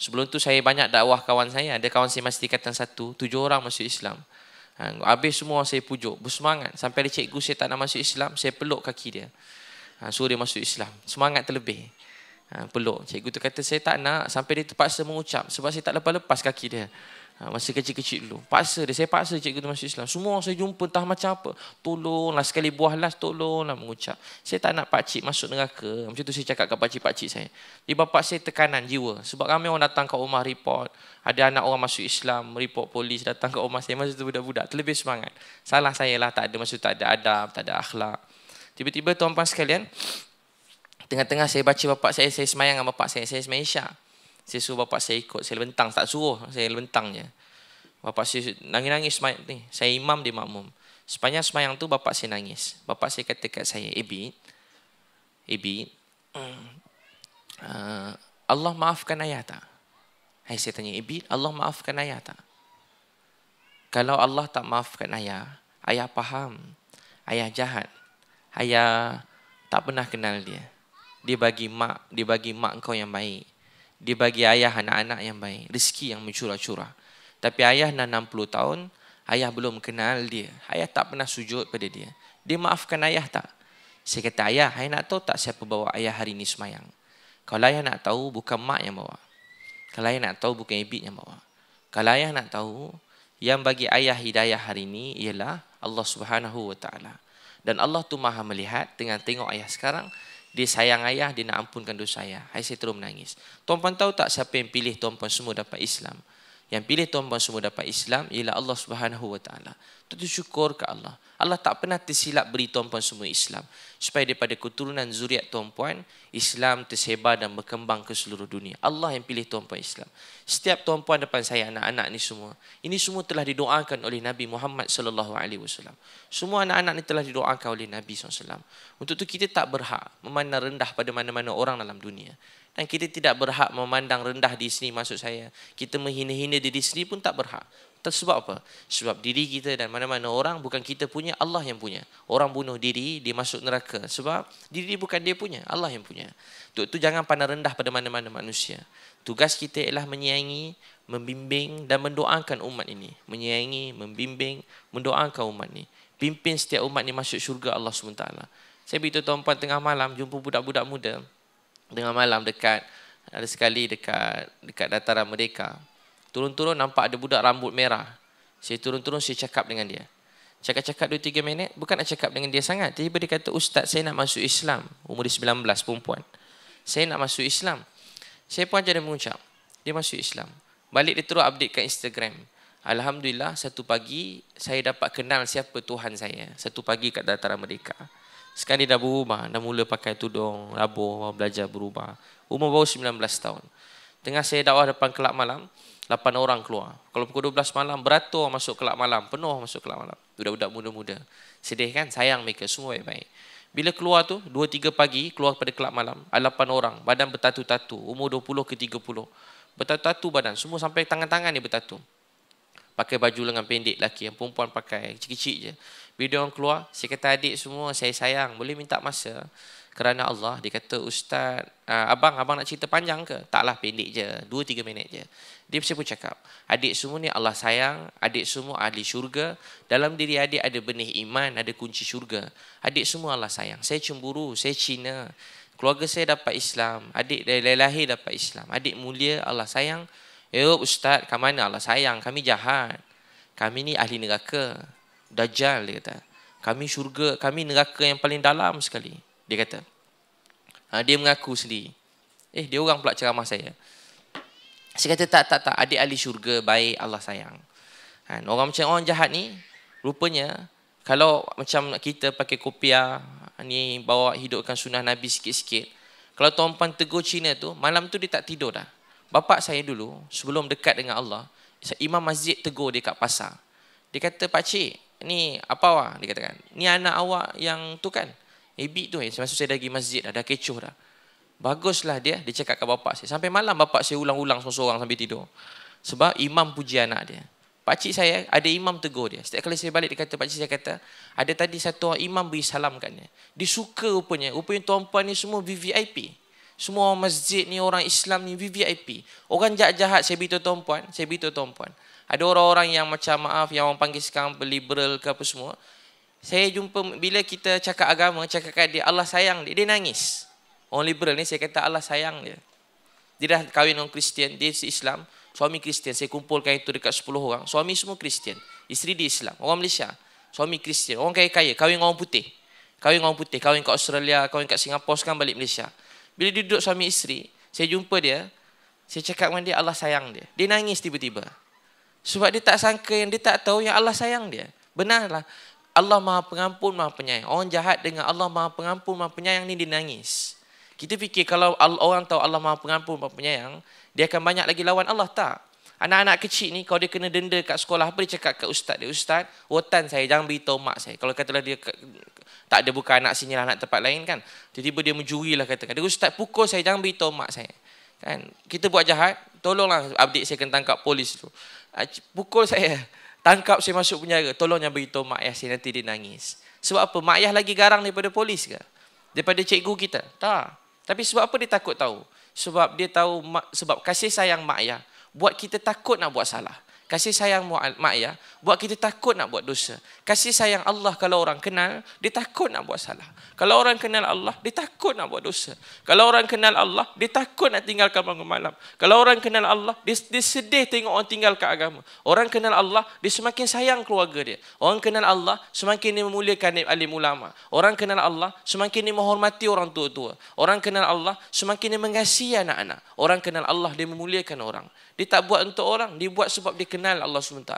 A: Sebelum tu saya banyak dakwah kawan saya. Ada kawan saya masih dikatan satu, tujuh orang masuk Islam. Ha, habis semua saya pujuk, bersemangat. Sampai ada cikgu saya tak nak masuk Islam, saya peluk kaki dia. Ha, suruh dia masuk Islam. Semangat terlebih. Ha, peluk. Cikgu tu kata, saya tak nak sampai dia terpaksa mengucap sebab saya tak lepas-lepas kaki dia. Ha, masa kecil-kecil dulu. Paksa dia. Saya paksa cikgu tu masuk Islam. Semua orang saya jumpa entah macam apa. Tolonglah sekali buah las. Tolonglah mengucap. Saya tak nak pakcik masuk neraka. Macam tu saya cakap ke pakcik-pakcik saya. Di bapak saya tekanan jiwa. Sebab ramai orang datang ke rumah report. Ada anak orang masuk Islam. Report polis datang ke rumah saya. Masa tu budak-budak. Terlebih semangat. Salah saya lah. Tak ada masa tak ada adab. Tak ada akhlak. Tiba-tiba tuan-puan sekalian. Tengah-tengah saya baca bapak saya. Saya semayang dengan bapak saya. Saya semayang isyak. Saya suruh bapak saya ikut. Saya lentang. Tak suruh. Saya lentang je. Bapak saya nangis-nangis semayang ni. Saya imam di makmum. Sepanjang semayang tu bapak saya nangis. Bapak saya kata kat saya, Ibit. Eh, Ibit. Eh, uh, ah, Allah maafkan ayah tak? Hai saya tanya, Ibit, eh, Allah maafkan ayah tak? Kalau Allah tak maafkan ayah, ayah faham. Ayah jahat. Ayah tak pernah kenal dia. Dia bagi mak, dia bagi mak kau yang baik dia bagi ayah anak-anak yang baik, rizki yang mencurah-curah. Tapi ayah dah 60 tahun, ayah belum kenal dia. Ayah tak pernah sujud pada dia. Dia maafkan ayah tak? Saya kata, ayah, ayah nak tahu tak siapa bawa ayah hari ini semayang? Kalau ayah nak tahu, bukan mak yang bawa. Kalau ayah nak tahu, bukan ibik yang bawa. Kalau ayah nak tahu, yang bagi ayah hidayah hari ini ialah Allah Subhanahu Wa Taala. Dan Allah tu maha melihat dengan tengok ayah sekarang, dia sayang ayah, dia nak ampunkan dosa ayah. Hai saya terus menangis. Tuan-puan tahu tak siapa yang pilih tuan-puan semua dapat Islam? yang pilih tuan-tuan semua dapat Islam ialah Allah Subhanahu Wa Taala. Tentu syukur ke Allah. Allah tak pernah tersilap beri tuan-tuan semua Islam supaya daripada keturunan zuriat tuan-tuan Islam tersebar dan berkembang ke seluruh dunia. Allah yang pilih tuan-tuan Islam. Setiap tuan-tuan depan saya anak-anak ni semua, ini semua telah didoakan oleh Nabi Muhammad sallallahu alaihi wasallam. Semua anak-anak ni telah didoakan oleh Nabi sallallahu alaihi wasallam. Untuk tu kita tak berhak memandang rendah pada mana-mana orang dalam dunia dan kita tidak berhak memandang rendah di sini maksud saya. Kita menghina-hina di sini pun tak berhak. Sebab apa? Sebab diri kita dan mana-mana orang bukan kita punya, Allah yang punya. Orang bunuh diri, dia masuk neraka. Sebab diri bukan dia punya, Allah yang punya. Untuk itu jangan pandang rendah pada mana-mana manusia. Tugas kita ialah menyayangi, membimbing dan mendoakan umat ini. Menyayangi, membimbing, mendoakan umat ini. Pimpin setiap umat ini masuk syurga Allah SWT. Saya beritahu tuan-tuan tengah malam, jumpa budak-budak muda tengah malam dekat ada sekali dekat dekat dataran mereka Turun-turun nampak ada budak rambut merah. Saya turun-turun saya cakap dengan dia. Cakap-cakap 2 3 minit bukan nak cakap dengan dia sangat. Tiba-tiba dia kata, "Ustaz, saya nak masuk Islam." Umur dia 19 perempuan. Saya nak masuk Islam. Saya pun ajar dia mengucap. Dia masuk Islam. Balik dia terus update kat Instagram. Alhamdulillah satu pagi saya dapat kenal siapa Tuhan saya. Satu pagi kat dataran mereka. Sekarang dia dah berubah, dah mula pakai tudung, rabur, belajar berubah. Umur baru 19 tahun. Tengah saya dakwah depan kelab malam, 8 orang keluar. Kalau pukul 12 malam, beratur masuk kelab malam, penuh masuk kelab malam. Budak-budak muda-muda. Sedih kan? Sayang mereka, semua baik-baik. Bila keluar tu, 2-3 pagi, keluar pada kelab malam, 8 orang, badan bertatu-tatu, umur 20 ke 30. Bertatu-tatu badan, semua sampai tangan-tangan dia bertatu. Pakai baju lengan pendek lelaki, yang perempuan pakai, kecil-kecil je. Bila dia orang keluar, saya kata adik semua saya sayang. Boleh minta masa kerana Allah. Dia kata, Ustaz, ah, abang, abang nak cerita panjang ke? Taklah, pendek je. Dua, tiga minit je. Dia mesti pun cakap, adik semua ni Allah sayang, adik semua ahli syurga. Dalam diri adik ada benih iman, ada kunci syurga. Adik semua Allah sayang. Saya cemburu, saya Cina. Keluarga saya dapat Islam. Adik dari lahir dapat Islam. Adik mulia, Allah sayang. Eh, Ustaz, kamu mana Allah sayang? Kami jahat. Kami ni ahli neraka. Dajjal dia kata. Kami syurga, kami neraka yang paling dalam sekali. Dia kata. Ha, dia mengaku sendiri. Eh, dia orang pula ceramah saya. Saya kata, tak, tak, tak. Adik ahli syurga, baik Allah sayang. Ha, orang macam orang oh, jahat ni, rupanya, kalau macam kita pakai kopiah, ha, ni bawa hidupkan sunnah Nabi sikit-sikit, kalau tuan tegur Cina tu, malam tu dia tak tidur dah. bapa saya dulu, sebelum dekat dengan Allah, Imam Masjid tegur dia kat pasar. Dia kata, Pakcik, ni apa awak dikatakan ni anak awak yang tu kan Ibi tu yang eh. semasa saya dah pergi masjid dah, dah kecoh dah. Baguslah dia, dia cakap ke bapak saya. Sampai malam bapak saya ulang-ulang seorang-seorang sambil tidur. Sebab imam puji anak dia. Pakcik saya, ada imam tegur dia. Setiap kali saya balik, dia kata, pakcik saya kata, ada tadi satu orang imam beri salam kat dia. Dia suka rupanya. Rupanya tuan-puan ni semua VVIP. Semua masjid ni, orang Islam ni VVIP. Orang jahat-jahat, saya beritahu tuan-puan. Saya beritahu tuan-puan. tuan puan ada orang-orang yang macam maaf yang orang panggil sekarang liberal ke apa semua. Saya jumpa bila kita cakap agama, cakap kat dia Allah sayang dia, dia nangis. Orang liberal ni saya kata Allah sayang dia. Dia dah kahwin dengan Kristian, dia si Islam, suami Kristian. Saya kumpulkan itu dekat 10 orang. Suami semua Kristian, isteri dia Islam, orang Malaysia. Suami Kristian, orang kaya-kaya, kahwin dengan orang putih. Kahwin dengan orang putih, kahwin kat Australia, kahwin kat Singapura, sekarang balik Malaysia. Bila duduk suami isteri, saya jumpa dia, saya cakap dengan dia Allah sayang dia. Dia nangis tiba-tiba. Sebab dia tak sangka yang dia tak tahu yang Allah sayang dia. Benarlah. Allah maha pengampun, maha penyayang. Orang jahat dengan Allah maha pengampun, maha penyayang ni dia nangis. Kita fikir kalau orang tahu Allah maha pengampun, maha penyayang, dia akan banyak lagi lawan Allah. Tak. Anak-anak kecil ni, kalau dia kena denda kat sekolah, apa dia cakap kat ustaz dia? Ustaz, watan saya, jangan beritahu mak saya. Kalau katalah dia tak ada bukan anak sini lah, anak tempat lain kan. Tiba-tiba dia mencuri lah katakan. Dia ustaz, pukul saya, jangan beritahu mak saya. Kan? Kita buat jahat, tolonglah update saya kena tangkap polis tu pukul saya. Tangkap saya masuk penjara. Tolong jangan beritahu mak ayah saya nanti dia nangis. Sebab apa? Mak ayah lagi garang daripada polis ke? Daripada cikgu kita? Tak. Tapi sebab apa dia takut tahu? Sebab dia tahu sebab kasih sayang mak ayah buat kita takut nak buat salah. Kasih sayang mak ya, buat kita takut nak buat dosa. Kasih sayang Allah kalau orang kenal, dia takut nak buat salah. Kalau orang kenal Allah, dia takut nak buat dosa. Kalau orang kenal Allah, dia takut nak tinggalkan bangun malam. Kalau orang kenal Allah, dia, dia sedih tengok orang tinggalkan agama. Orang kenal Allah, dia semakin sayang keluarga dia. Orang kenal Allah, semakin dia memuliakan alim ulama. Orang kenal Allah, semakin dia menghormati orang tua-tua. Orang kenal Allah, semakin dia mengasihi anak-anak. Orang kenal Allah, dia memuliakan orang. Dia tak buat untuk orang, dia buat sebab dia kenal Allah SWT.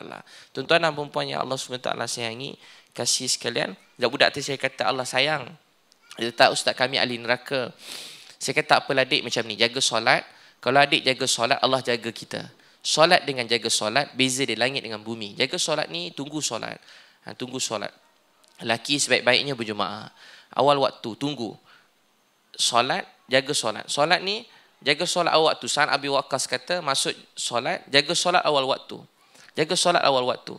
A: Tuan-tuan dan perempuan yang Allah SWT sayangi, kasih sekalian. Budak-budak tu saya kata Allah sayang. Dia tak ustaz kami ahli neraka. Saya kata apalah adik macam ni, jaga solat. Kalau adik jaga solat, Allah jaga kita. Solat dengan jaga solat, beza dia langit dengan bumi. Jaga solat ni, tunggu solat. Ha, tunggu solat. Laki sebaik-baiknya berjumaah. Awal waktu, tunggu. Solat, jaga solat. Solat ni, jaga solat awal waktu. Saat Abi Waqqas kata, masuk solat, jaga solat awal waktu. Jaga solat awal waktu.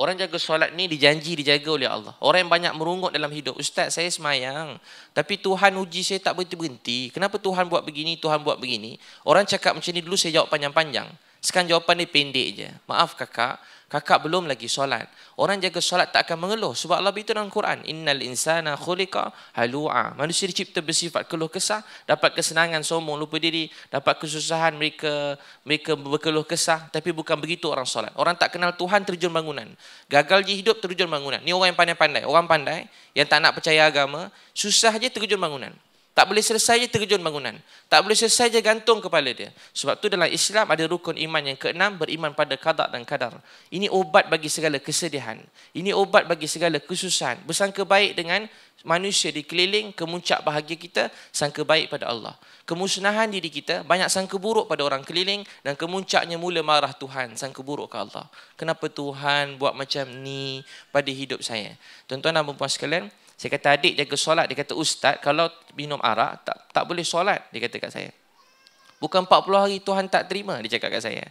A: Orang jaga solat ni dijanji, dijaga oleh Allah. Orang yang banyak merungut dalam hidup. Ustaz, saya semayang. Tapi Tuhan uji saya tak berhenti-berhenti. Kenapa Tuhan buat begini, Tuhan buat begini? Orang cakap macam ni dulu, saya jawab panjang-panjang. Sekarang jawapan ni pendek je. Maaf kakak, kakak belum lagi solat. Orang jaga solat tak akan mengeluh. Sebab Allah beritahu dalam Quran, Innal insana khulika halua. Manusia dicipta bersifat keluh kesah, dapat kesenangan, sombong, lupa diri, dapat kesusahan, mereka mereka berkeluh kesah. Tapi bukan begitu orang solat. Orang tak kenal Tuhan, terjun bangunan. Gagal je hidup, terjun bangunan. Ni orang yang pandai-pandai. Orang pandai, yang tak nak percaya agama, susah je terjun bangunan. Tak boleh selesai je terjun bangunan. Tak boleh selesai je gantung kepala dia. Sebab tu dalam Islam ada rukun iman yang keenam beriman pada kadar dan kadar. Ini obat bagi segala kesedihan. Ini obat bagi segala kesusahan. Bersangka baik dengan manusia dikeliling kemuncak bahagia kita sangka baik pada Allah. Kemusnahan diri kita banyak sangka buruk pada orang keliling dan kemuncaknya mula marah Tuhan sangka buruk ke Allah. Kenapa Tuhan buat macam ni pada hidup saya? Tuan-tuan dan puan-puan sekalian, saya kata adik jaga solat. Dia kata ustaz kalau minum arak tak, tak boleh solat. Dia kata kat saya. Bukan 40 hari Tuhan tak terima. Dia cakap kat saya.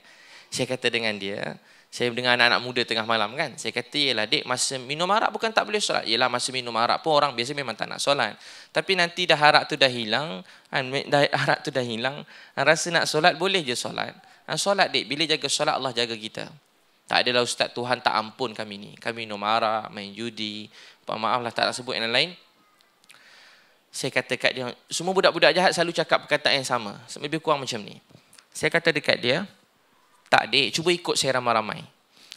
A: Saya kata dengan dia. Saya dengan anak-anak muda tengah malam kan. Saya kata yelah adik masa minum arak bukan tak boleh solat. Yelah masa minum arak pun orang biasa memang tak nak solat. Tapi nanti dah arak tu dah hilang. Kan, dah Arak tu dah hilang. Rasa nak solat boleh je solat. Solat dek. Bila jaga solat Allah jaga kita. Tak adalah ustaz Tuhan tak ampun kami ni. Kami minum arak, main judi, Pak maaf lah tak nak sebut yang lain Saya kata kat dia, semua budak-budak jahat selalu cakap perkataan yang sama. Lebih kurang macam ni. Saya kata dekat dia, tak adik, cuba ikut saya ramai-ramai.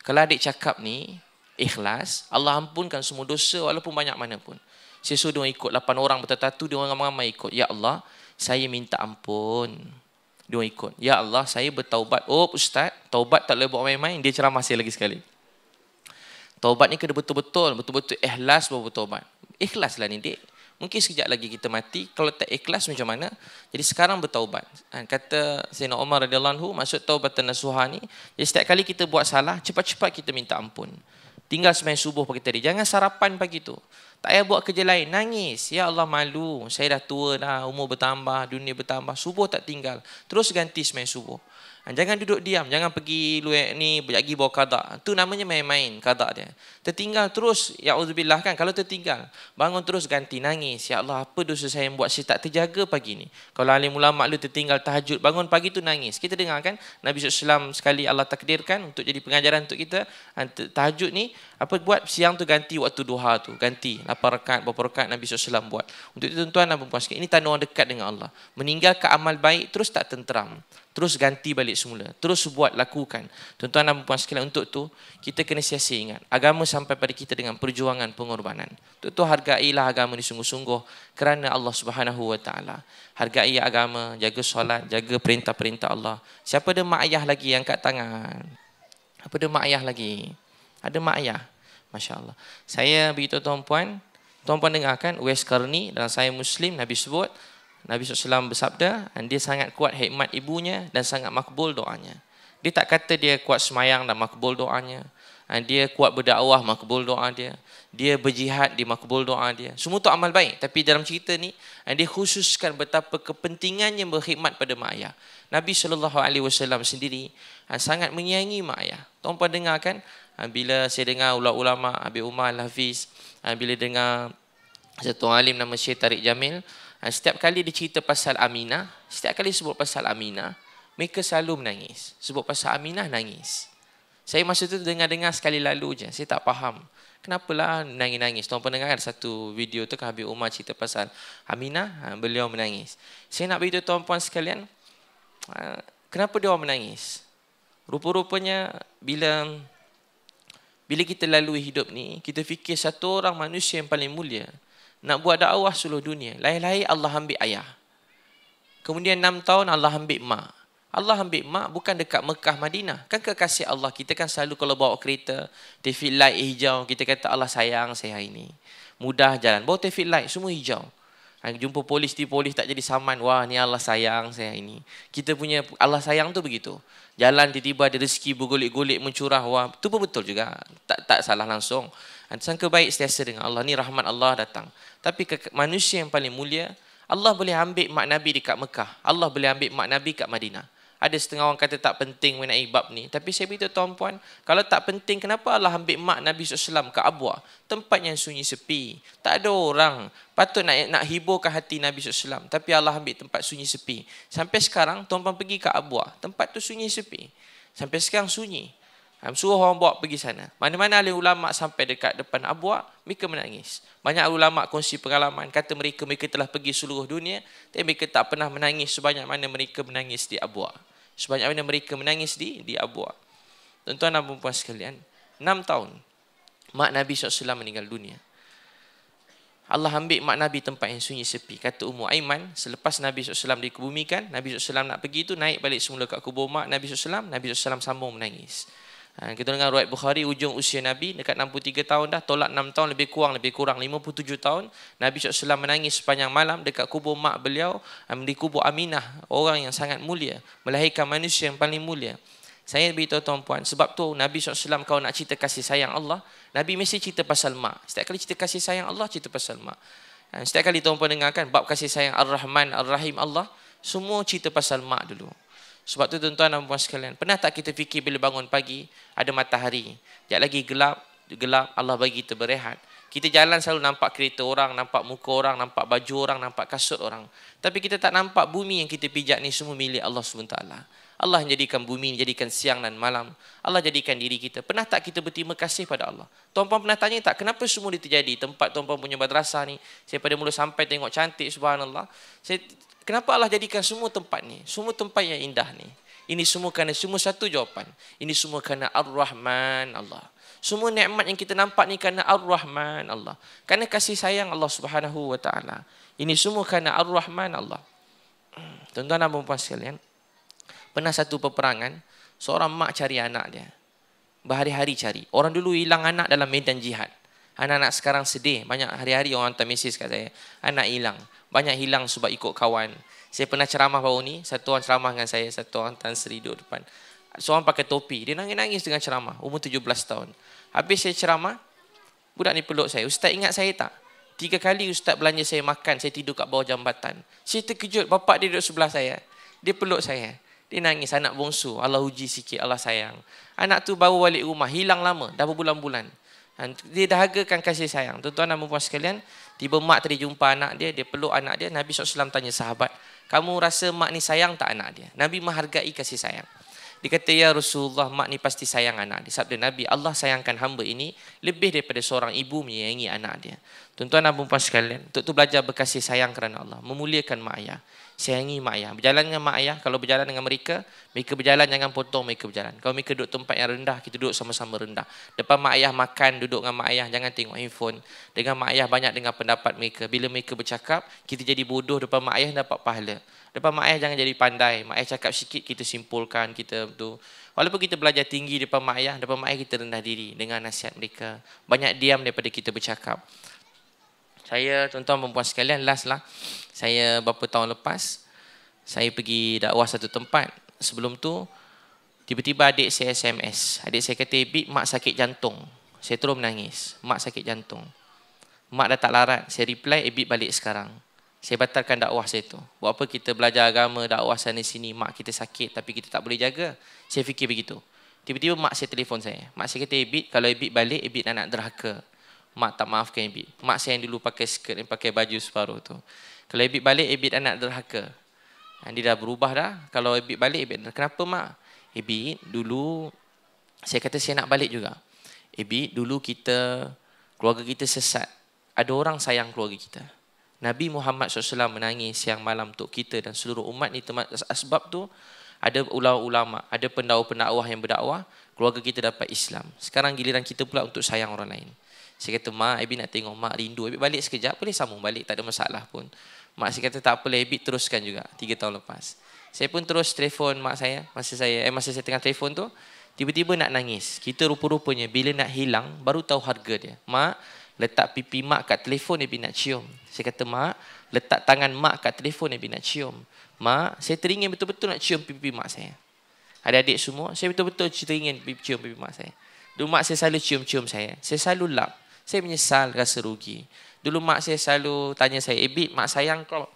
A: Kalau adik cakap ni, ikhlas, Allah ampunkan semua dosa walaupun banyak mana pun. Saya suruh dia ikut, 8 orang bertatu, dia orang ramai-ramai ikut. Ya Allah, saya minta ampun. Dia ikut. Ya Allah, saya bertaubat. Oh, Ustaz, taubat tak boleh buat main-main. Dia ceramah saya lagi sekali. Taubat ni kena betul-betul, betul-betul ikhlas baru bertaubat. Ikhlaslah ni, Dik. Mungkin sekejap lagi kita mati. Kalau tak ikhlas macam mana? Jadi sekarang bertaubat. Ha, kata Sayyidina Umar radhiyallahu anhu, maksud taubat dan nasuha ni, jadi setiap kali kita buat salah, cepat-cepat kita minta ampun. Tinggal sembahyang subuh pagi tadi. Jangan sarapan pagi tu. Tak payah buat kerja lain. Nangis. Ya Allah malu. Saya dah tua dah. Umur bertambah. Dunia bertambah. Subuh tak tinggal. Terus ganti sembahyang subuh. Ah, jangan duduk diam, jangan pergi luar ni, pergi bawa kada. Tu namanya main-main kada dia. Tertinggal terus, ya uzubillah kan, kalau tertinggal. Bangun terus ganti, nangis. Ya Allah, apa dosa saya yang buat saya tak terjaga pagi ni. Kalau alim ulama' lu tertinggal tahajud, bangun pagi tu nangis. Kita dengar kan, Nabi SAW sekali Allah takdirkan untuk jadi pengajaran untuk kita. Ah, tahajud ni, apa buat siang tu ganti waktu duha tu. Ganti. Lapan rekat, berapa rekat Nabi SAW buat. Untuk itu tuan-tuan dan perempuan sekalian. Ini tanda orang dekat dengan Allah. Meninggal ke amal baik terus tak tenteram. Terus ganti balik semula. Terus buat, lakukan. Tuan-tuan dan perempuan sekalian untuk tu kita kena siasi ingat. Agama sampai pada kita dengan perjuangan pengorbanan. Untuk itu hargailah agama ini sungguh-sungguh kerana Allah Subhanahu Wa Hargai agama, jaga solat, jaga perintah-perintah Allah. Siapa ada mak ayah lagi yang angkat tangan? Apa ada mak ayah lagi? Ada mak ayah? Masya Allah. Saya begitu tuan puan, tuan puan dengarkan, Uwais Karni dalam saya Muslim, Nabi sebut, Nabi SAW bersabda, dia sangat kuat hikmat ibunya dan sangat makbul doanya. Dia tak kata dia kuat semayang dan makbul doanya. Dia kuat berdakwah makbul doa dia. Dia berjihad di makbul doa dia. Semua tu amal baik. Tapi dalam cerita ni, dia khususkan betapa kepentingannya berkhidmat pada mak ayah. Nabi SAW sendiri sangat menyayangi mak ayah. Tuan puan dengar kan, Ah, bila saya dengar ulama-ulama Habib Umar Al-Hafiz ah, bila dengar satu alim nama Syekh Tariq Jamil ah, setiap kali dia cerita pasal Aminah setiap kali sebut pasal Aminah mereka selalu menangis sebut pasal Aminah nangis saya masa tu dengar-dengar sekali lalu je saya tak faham lah nangis-nangis tuan pernah dengar satu video tu Habib kan Umar cerita pasal Aminah beliau menangis saya nak beritahu tuan-puan sekalian kenapa dia orang menangis rupa-rupanya bila bila kita lalui hidup ni, kita fikir satu orang manusia yang paling mulia nak buat dakwah seluruh dunia. Lain-lain Allah ambil ayah. Kemudian enam tahun Allah ambil mak. Allah ambil mak bukan dekat Mekah Madinah. Kan kekasih Allah kita kan selalu kalau bawa kereta, tefit light hijau, kita kata Allah sayang saya ini. Mudah jalan. Bawa tefit light, semua hijau. Ha, jumpa polis di polis tak jadi saman. Wah, ni Allah sayang saya ini. Kita punya Allah sayang tu begitu. Jalan tiba-tiba ada rezeki bergolik-golik mencurah. Wah, tu pun betul juga. Tak tak salah langsung. Ha, Sangka baik setiasa dengan Allah. Ni rahmat Allah datang. Tapi ke manusia yang paling mulia, Allah boleh ambil mak Nabi dekat Mekah. Allah boleh ambil mak Nabi dekat Madinah ada setengah orang kata tak penting mengenai bab ni. Tapi saya beritahu tuan puan, kalau tak penting kenapa Allah ambil mak Nabi SAW ke Abwa? Tempat yang sunyi sepi. Tak ada orang. Patut nak, nak hiburkan hati Nabi SAW. Tapi Allah ambil tempat sunyi sepi. Sampai sekarang tuan puan pergi ke Abwa. Tempat tu sunyi sepi. Sampai sekarang sunyi. Suruh orang bawa pergi sana. Mana-mana ahli ulama sampai dekat depan Abwa, mereka menangis. Banyak ulama kongsi pengalaman, kata mereka mereka telah pergi seluruh dunia, tapi mereka tak pernah menangis sebanyak mana mereka menangis di Abwa sebanyak mana mereka menangis di di Abwa. Tuan-tuan dan puan sekalian, 6 tahun mak Nabi SAW meninggal dunia. Allah ambil mak Nabi tempat yang sunyi sepi. Kata Ummu Aiman, selepas Nabi SAW dikebumikan, Nabi SAW nak pergi itu naik balik semula ke kubur mak Nabi SAW, Nabi SAW sambung menangis. Ha, kita dengar riwayat Bukhari ujung usia Nabi dekat 63 tahun dah tolak 6 tahun lebih kurang lebih kurang 57 tahun Nabi SAW menangis sepanjang malam dekat kubur mak beliau um, di kubur Aminah orang yang sangat mulia melahirkan manusia yang paling mulia. Saya beritahu tuan puan sebab tu Nabi SAW kau nak cerita kasih sayang Allah Nabi mesti cerita pasal mak. Setiap kali cerita kasih sayang Allah cerita pasal mak. Ha, setiap kali tuan puan dengarkan bab kasih sayang Ar-Rahman Ar-Rahim Allah semua cerita pasal mak dulu. Sebab tu tuan-tuan dan puan sekalian, pernah tak kita fikir bila bangun pagi ada matahari? Sekejap lagi gelap, gelap Allah bagi kita berehat. Kita jalan selalu nampak kereta orang, nampak muka orang, nampak baju orang, nampak kasut orang. Tapi kita tak nampak bumi yang kita pijak ni semua milik Allah SWT. Allah jadikan bumi, jadikan siang dan malam. Allah jadikan diri kita. Pernah tak kita berterima kasih pada Allah? Tuan-tuan pernah tanya tak, kenapa semua dia terjadi? Tempat tuan-tuan punya madrasah ni, saya pada mula sampai tengok cantik, subhanallah. Saya Kenapa Allah jadikan semua tempat ni? Semua tempat yang indah ni. Ini semua kerana semua satu jawapan. Ini semua kerana Ar-Rahman Allah. Semua nikmat yang kita nampak ni kerana Ar-Rahman Allah. Kerana kasih sayang Allah Subhanahu wa taala. Ini semua kerana Ar-Rahman Allah. Hmm, tuan-tuan dan puan-puan sekalian, pernah satu peperangan, seorang mak cari anak dia. Berhari-hari cari. Orang dulu hilang anak dalam medan jihad. Anak-anak sekarang sedih. Banyak hari-hari orang hantar mesej kat saya. Anak hilang banyak hilang sebab ikut kawan. Saya pernah ceramah baru ni, satu orang ceramah dengan saya, satu orang Tan Sri duduk depan. Seorang pakai topi, dia nangis-nangis dengan ceramah, umur 17 tahun. Habis saya ceramah, budak ni peluk saya, ustaz ingat saya tak? Tiga kali ustaz belanja saya makan, saya tidur kat bawah jambatan. Saya terkejut, bapak dia duduk sebelah saya. Dia peluk saya. Dia nangis, anak bongsu. Allah uji sikit, Allah sayang. Anak tu baru balik rumah, hilang lama, dah berbulan-bulan. Ha, dia dahagakan kasih sayang. Tuan-tuan dan perempuan sekalian, Tiba mak tadi jumpa anak dia, dia peluk anak dia. Nabi SAW tanya sahabat, kamu rasa mak ni sayang tak anak dia? Nabi menghargai kasih sayang. Dia kata, ya Rasulullah, mak ni pasti sayang anak dia. Sabda Nabi, Allah sayangkan hamba ini lebih daripada seorang ibu menyayangi anak dia. Tuan-tuan dan puan sekalian, untuk tu belajar berkasih sayang kerana Allah. Memuliakan mak ayah sayangi mak ayah. Berjalan dengan mak ayah, kalau berjalan dengan mereka, mereka berjalan jangan potong mereka berjalan. Kalau mereka duduk tempat yang rendah, kita duduk sama-sama rendah. Depan mak ayah makan, duduk dengan mak ayah, jangan tengok handphone. Dengan mak ayah banyak dengan pendapat mereka. Bila mereka bercakap, kita jadi bodoh depan mak ayah dapat pahala. Depan mak ayah jangan jadi pandai. Mak ayah cakap sikit, kita simpulkan, kita tu. Walaupun kita belajar tinggi depan mak ayah, depan mak ayah kita rendah diri dengan nasihat mereka. Banyak diam daripada kita bercakap. Saya tuan-tuan perempuan sekalian last lah. Saya beberapa tahun lepas saya pergi dakwah satu tempat. Sebelum tu tiba-tiba adik saya SMS. Adik saya kata bib mak sakit jantung. Saya terus menangis. Mak sakit jantung. Mak dah tak larat. Saya reply Ebit eh, balik sekarang. Saya batalkan dakwah saya tu. Buat apa kita belajar agama, dakwah sana sini. Mak kita sakit tapi kita tak boleh jaga. Saya fikir begitu. Tiba-tiba mak saya telefon saya. Mak saya kata Ebit, eh, kalau ibit balik, eh, ibit nak nak derhaka mak tak maafkan Ibit. Mak saya yang dulu pakai skirt yang pakai baju separuh tu. Kalau Ibit balik, Ibit anak derhaka. Dan ha, dia dah berubah dah. Kalau Ibit balik, Ibit kenapa mak? Ibit dulu, saya kata saya nak balik juga. Ibit dulu kita, keluarga kita sesat. Ada orang sayang keluarga kita. Nabi Muhammad SAW menangis siang malam untuk kita dan seluruh umat ni sebab tu ada ulama-ulama, ada pendakwa-pendakwa yang berdakwah, keluarga kita dapat Islam. Sekarang giliran kita pula untuk sayang orang lain. Saya kata, Mak, Abi nak tengok Mak rindu. Abi balik sekejap, boleh sambung balik. Tak ada masalah pun. Mak saya kata, tak apalah. Abi teruskan juga. Tiga tahun lepas. Saya pun terus telefon mak saya. Masa saya eh, masa saya tengah telefon tu, tiba-tiba nak nangis. Kita rupa-rupanya, bila nak hilang, baru tahu harga dia. Mak, letak pipi mak kat telefon Abi nak cium. Saya kata, Mak, letak tangan mak kat telefon Abi nak cium. Mak, saya teringin betul-betul nak cium pipi mak saya. Ada adik semua, saya betul-betul teringin cium pipi mak saya. Dulu mak saya selalu cium-cium saya. Saya selalu lap saya menyesal rasa rugi. Dulu mak saya selalu tanya saya, eh Bib, mak sayang kau.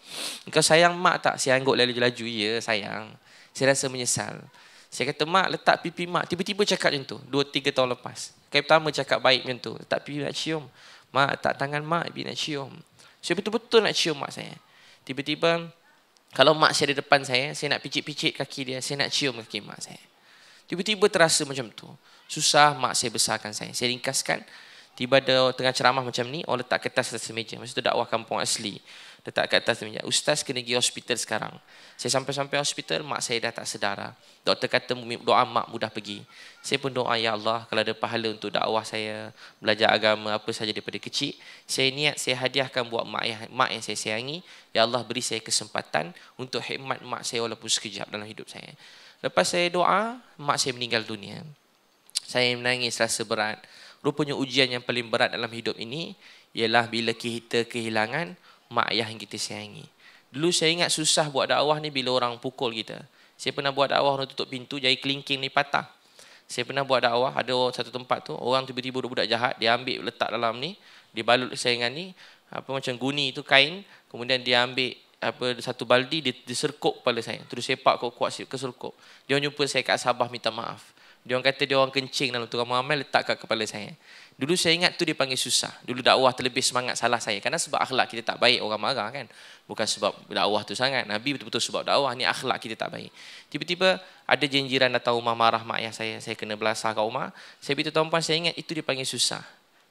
A: Kau sayang mak tak? Saya anggot laju-laju. Ya, sayang. Saya rasa menyesal. Saya kata, mak letak pipi mak. Tiba-tiba cakap macam tu. Dua, tiga tahun lepas. Kali pertama cakap baik macam tu. Letak pipi nak cium. Mak, tak tangan mak. Bib nak cium. Saya betul-betul nak cium mak saya. Tiba-tiba, kalau mak saya di depan saya, saya nak picit-picit kaki dia. Saya nak cium kaki mak saya. Tiba-tiba terasa macam tu. Susah mak saya besarkan saya. Saya ringkaskan tiba ada tengah ceramah macam ni orang letak kertas atas meja maksud tu dakwah kampung asli letak kat atas meja ustaz kena pergi hospital sekarang saya sampai-sampai hospital mak saya dah tak sedara. dah doktor kata doa mak mudah pergi saya pun doa ya Allah kalau ada pahala untuk dakwah saya belajar agama apa saja daripada kecil saya niat saya hadiahkan buat mak yang mak yang saya sayangi ya Allah beri saya kesempatan untuk khidmat mak saya walaupun sekejap dalam hidup saya lepas saya doa mak saya meninggal dunia saya menangis rasa berat Rupanya ujian yang paling berat dalam hidup ini ialah bila kita kehilangan mak ayah yang kita sayangi. Dulu saya ingat susah buat dakwah ni bila orang pukul kita. Saya pernah buat dakwah orang tutup pintu jadi kelingking ni patah. Saya pernah buat dakwah ada satu tempat tu orang tiba-tiba budak jahat dia ambil letak dalam ni, dia balut saingan ni apa macam guni tu kain, kemudian dia ambil apa satu baldi dia, dia kepala saya. Terus sepak kuat-kuat keserkuk. Dia jumpa saya kat Sabah minta maaf. Dia orang kata dia orang kencing dalam tukang mengamal letak kat kepala saya. Dulu saya ingat tu dipanggil susah. Dulu dakwah terlebih semangat salah saya. Karena sebab akhlak kita tak baik orang marah kan. Bukan sebab dakwah tu sangat. Nabi betul-betul sebab dakwah ni akhlak kita tak baik. Tiba-tiba ada jenjiran datang rumah marah mak ayah saya. Saya kena belasah kat rumah. Saya beritahu tuan puan saya ingat itu dipanggil susah.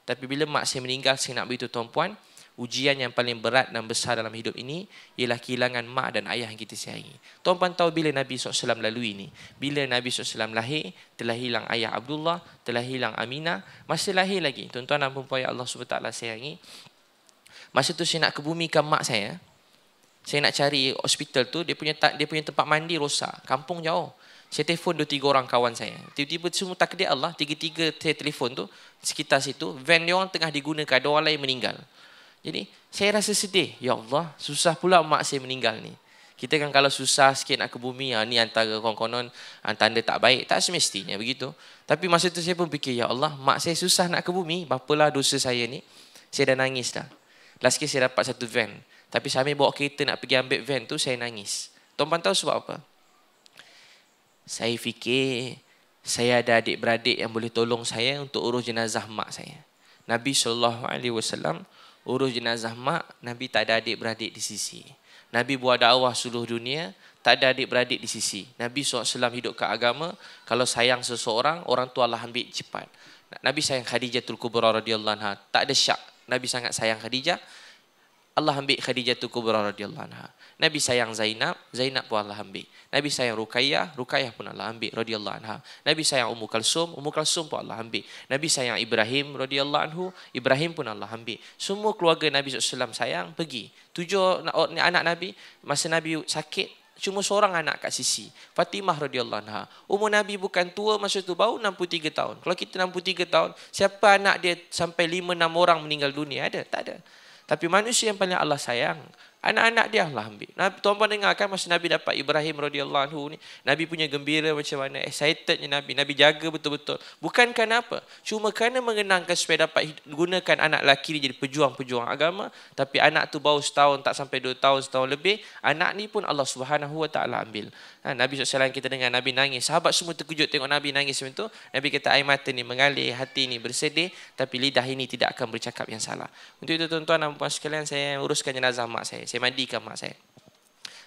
A: Tapi bila mak saya meninggal saya nak beritahu tuan puan ujian yang paling berat dan besar dalam hidup ini ialah kehilangan mak dan ayah yang kita sayangi. Tuan-tuan tahu bila Nabi SAW lalu ini? Bila Nabi SAW lahir, telah hilang ayah Abdullah, telah hilang Aminah, masih lahir lagi. Tuan-tuan dan perempuan yang Allah SWT sayangi, masa tu saya nak kebumikan mak saya, saya nak cari hospital tu, dia punya dia punya tempat mandi rosak, kampung jauh. Saya telefon dua tiga orang kawan saya. Tiba-tiba semua takdir Allah, tiga-tiga saya telefon tu, sekitar situ, van dia orang tengah digunakan, ada orang lain meninggal. Jadi saya rasa sedih. Ya Allah, susah pula mak saya meninggal ni. Kita kan kalau susah sikit nak ke bumi, ya, ni antara konon-konon ah, tanda tak baik. Tak semestinya begitu. Tapi masa tu saya pun fikir, Ya Allah, mak saya susah nak ke bumi. Bapalah dosa saya ni. Saya dah nangis dah. Last case saya dapat satu van. Tapi sambil bawa kereta nak pergi ambil van tu, saya nangis. Tuan pantau sebab apa? Saya fikir, saya ada adik-beradik yang boleh tolong saya untuk urus jenazah mak saya. Nabi SAW urus jenazah mak, Nabi tak ada adik-beradik di sisi. Nabi buat dakwah seluruh dunia, tak ada adik-beradik di sisi. Nabi SAW hidup ke agama, kalau sayang seseorang, orang tu Allah ambil cepat. Nabi sayang Khadijah Tul Kubra radhiyallahu anha. Tak ada syak. Nabi sangat sayang Khadijah. Allah ambil Khadijah Tul Kubra radhiyallahu anha. Nabi sayang Zainab, Zainab pun Allah ambil. Nabi sayang Ruqayyah, Ruqayyah pun Allah ambil radhiyallahu anha. Nabi sayang Ummu Kalsum, Ummu Kalsum pun Allah ambil. Nabi sayang Ibrahim radhiyallahu anhu, Ibrahim pun Allah ambil. Semua keluarga Nabi SAW sayang pergi. Tujuh anak Nabi masa Nabi sakit Cuma seorang anak kat sisi. Fatimah radhiyallahu anha. Umur Nabi bukan tua masa tu baru 63 tahun. Kalau kita 63 tahun, siapa anak dia sampai 5 6 orang meninggal dunia ada? Tak ada. Tapi manusia yang paling Allah sayang anak-anak dia lah ambil. Nabi, tuan-tuan dengarkan masa Nabi dapat Ibrahim radhiyallahu anhu ni, Nabi punya gembira macam mana, excitednya Nabi. Nabi jaga betul-betul. Bukan kerana apa, cuma kerana mengenangkan supaya dapat gunakan anak lelaki ni jadi pejuang-pejuang agama. Tapi anak tu bau setahun, tak sampai dua tahun, setahun lebih. Anak ni pun Allah subhanahu wa ta'ala ambil. Ha, Nabi SAW kita dengar Nabi nangis. Sahabat semua terkejut tengok Nabi nangis macam tu. Nabi kata air mata ni mengalir, hati ni bersedih. Tapi lidah ini tidak akan bercakap yang salah. Untuk itu tuan-tuan dan puan sekalian, saya uruskan jenazah mak saya saya mandikan mak saya.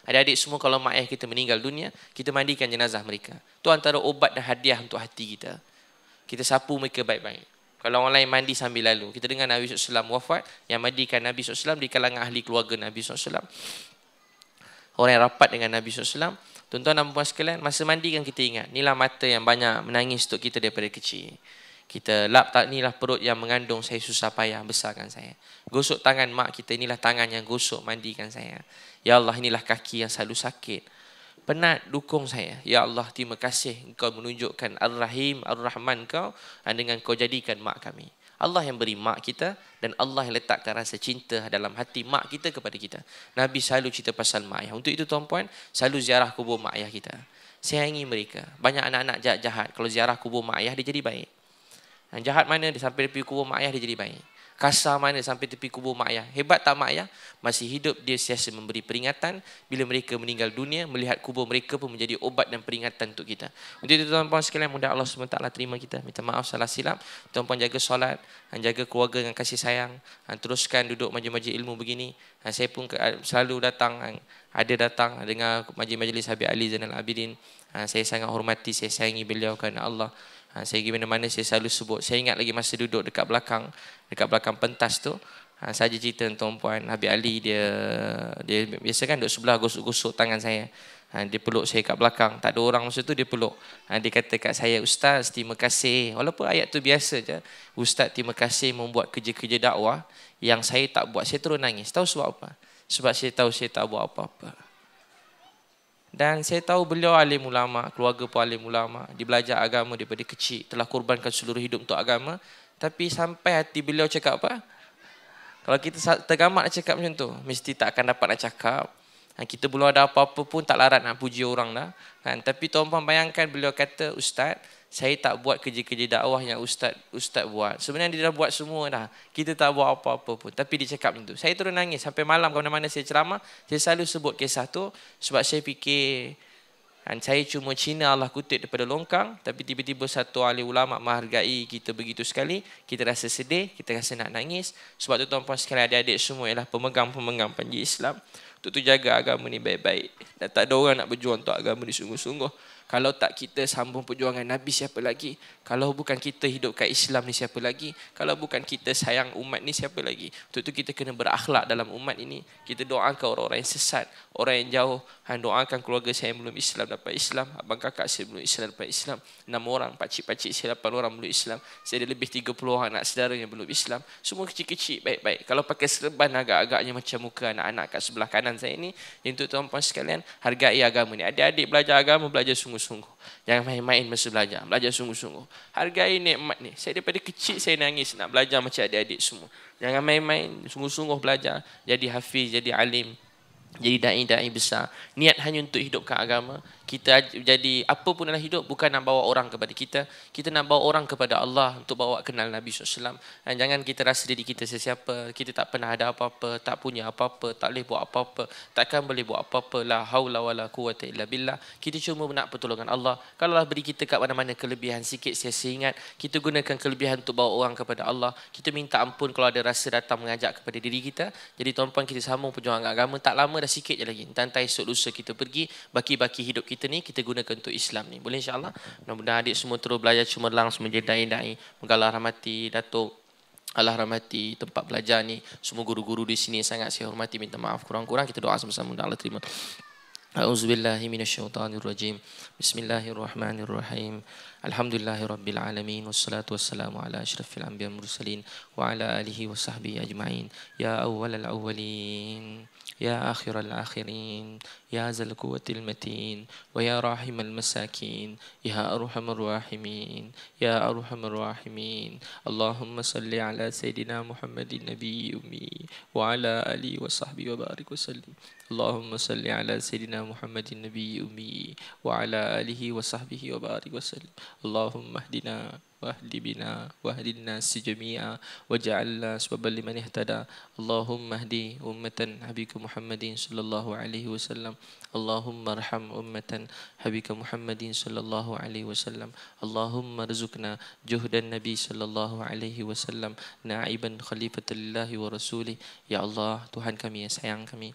A: Adik-adik semua kalau mak ayah kita meninggal dunia, kita mandikan jenazah mereka. Itu antara obat dan hadiah untuk hati kita. Kita sapu mereka baik-baik. Kalau orang lain mandi sambil lalu. Kita dengar Nabi SAW wafat, yang mandikan Nabi SAW di kalangan ahli keluarga Nabi SAW. Orang yang rapat dengan Nabi SAW. Tuan-tuan dan puan sekalian, masa mandi kan kita ingat, inilah mata yang banyak menangis untuk kita daripada kecil kita lap tak lah perut yang mengandung saya susah payah besarkan saya. Gosok tangan mak kita inilah tangan yang gosok mandikan saya. Ya Allah inilah kaki yang selalu sakit. Penat dukung saya. Ya Allah terima kasih kau menunjukkan Ar-Rahim, Ar-Rahman kau dengan kau jadikan mak kami. Allah yang beri mak kita dan Allah yang letakkan rasa cinta dalam hati mak kita kepada kita. Nabi selalu cerita pasal mak ayah. Untuk itu tuan-puan, selalu ziarah kubur mak ayah kita. Sayangi mereka. Banyak anak-anak jahat-jahat. Kalau ziarah kubur mak ayah, dia jadi baik. Yang jahat mana dia sampai tepi kubur mak ayah dia jadi baik. Kasar mana sampai tepi kubur mak ayah. Hebat tak mak ayah? Masih hidup dia siasa memberi peringatan. Bila mereka meninggal dunia, melihat kubur mereka pun menjadi obat dan peringatan untuk kita. Untuk itu tuan-tuan sekalian, mudah Allah SWT lah terima kita. Minta maaf salah silap. Tuan-tuan jaga solat, jaga keluarga dengan kasih sayang. Teruskan duduk majlis-majlis ilmu begini. Saya pun selalu datang, ada datang dengan majlis-majlis Habib Ali Zainal Abidin. Saya sangat hormati, saya sayangi beliau kerana Allah. Ha, saya pergi mana-mana saya selalu sebut. Saya ingat lagi masa duduk dekat belakang, dekat belakang pentas tu. Ha, saja cerita dengan tuan puan Habib Ali dia dia biasa kan duduk sebelah gosok-gosok tangan saya. Ha, dia peluk saya kat belakang. Tak ada orang masa tu dia peluk. Ha, dia kata kat saya, Ustaz, terima kasih. Walaupun ayat tu biasa je. Ustaz, terima kasih membuat kerja-kerja dakwah yang saya tak buat. Saya terus nangis. Tahu sebab apa? Sebab saya tahu saya tak buat apa-apa. Dan saya tahu beliau alim ulama, keluarga pun alim ulama. Dia belajar agama daripada kecil, telah korbankan seluruh hidup untuk agama. Tapi sampai hati beliau cakap apa? Kalau kita tergamak nak cakap macam tu, mesti tak akan dapat nak cakap. Ha, kita belum ada apa-apa pun tak larat nak puji orang dah. Ha, tapi tuan puan bayangkan beliau kata, Ustaz, saya tak buat kerja-kerja dakwah yang ustaz ustaz buat. Sebenarnya dia dah buat semua dah. Kita tak buat apa-apa pun. Tapi dia cakap macam tu. Saya terus nangis sampai malam kalau mana-mana saya ceramah, saya selalu sebut kisah tu sebab saya fikir kan, saya cuma Cina Allah kutip daripada longkang tapi tiba-tiba satu ahli ulama menghargai kita begitu sekali, kita rasa sedih, kita rasa nak nangis. Sebab tu tuan-tuan sekalian adik-adik semua ialah pemegang-pemegang panji Islam. Untuk tu jaga agama ni baik-baik. Dan tak ada orang nak berjuang untuk agama ni sungguh-sungguh. Kalau tak kita sambung perjuangan Nabi siapa lagi? Kalau bukan kita hidupkan Islam ni siapa lagi? Kalau bukan kita sayang umat ni siapa lagi? Untuk itu kita kena berakhlak dalam umat ini. Kita doakan orang-orang yang sesat, orang yang jauh. Han doakan keluarga saya belum Islam dapat Islam. Abang kakak saya belum Islam dapat Islam. Enam orang, pakcik-pakcik saya dapat orang belum Islam. Saya ada lebih 30 orang anak saudara yang belum Islam. Semua kecil-kecil, baik-baik. Kalau pakai serban agak-agaknya macam muka anak-anak kat sebelah kanan saya ni. Untuk tuan-tuan sekalian, hargai agama ni. Adik-adik belajar agama, belajar sungguh sungguh-sungguh. Jangan main-main masa belajar. Belajar sungguh-sungguh. Hargai nikmat ni. Saya daripada kecil saya nangis nak belajar macam adik-adik semua. Jangan main-main sungguh-sungguh belajar. Jadi hafiz, jadi alim. Jadi da'i-da'i besar. Niat hanya untuk hidupkan agama kita jadi apa pun dalam hidup bukan nak bawa orang kepada kita kita nak bawa orang kepada Allah untuk bawa kenal Nabi SAW dan jangan kita rasa diri kita sesiapa kita tak pernah ada apa-apa tak punya apa-apa tak boleh buat apa-apa takkan boleh buat apa-apa la haula wala quwata illa billah kita cuma nak pertolongan Allah kalau Allah beri kita kat mana-mana kelebihan sikit saya seingat kita gunakan kelebihan untuk bawa orang kepada Allah kita minta ampun kalau ada rasa datang mengajak kepada diri kita jadi tuan-tuan kita sambung perjuangan agama tak lama dah sikit je lagi tantai esok lusa kita pergi baki-baki hidup kita kita ni kita gunakan untuk Islam ni. Boleh insya-Allah. Mudah-mudahan adik semua terus belajar cemerlang semenjak dai-dai. mengalah Allah rahmati Datuk Allah rahmati tempat belajar ni. Semua guru-guru di sini sangat saya hormati. Minta maaf kurang-kurang kita doa sama-sama mudah Allah terima. A'udzubillahi minasyaitonirrajim. Bismillahirrahmanirrahim. الحمد لله رب العالمين والصلاة والسلام على أشرف الأنبياء المرسلين وعلى آله وصحبه أجمعين يا أول الأولين يا آخر الآخرين يا ذا القوة المتين ويا راحم المساكين يا أرحم الراحمين يا أرحم الراحمين اللهم صل على سيدنا محمد النبي أمي وعلى آله وصحبه وبارك وسلم اللهم صل على سيدنا محمد النبي أمي وعلى آله وصحبه وبارك وسلم Allahumma ihdina wahdi bina wahdi nasi jami'a waj'alna sababan liman ihtada Allahumma ihdi ummatan habika Muhammadin sallallahu alaihi wasallam Allahumma arham ummatan habika Muhammadin sallallahu alaihi wasallam Allahumma rizukna juhdan nabi sallallahu alaihi wasallam na'iban khalifatillahi wa rasuli ya Allah Tuhan kami yang sayang kami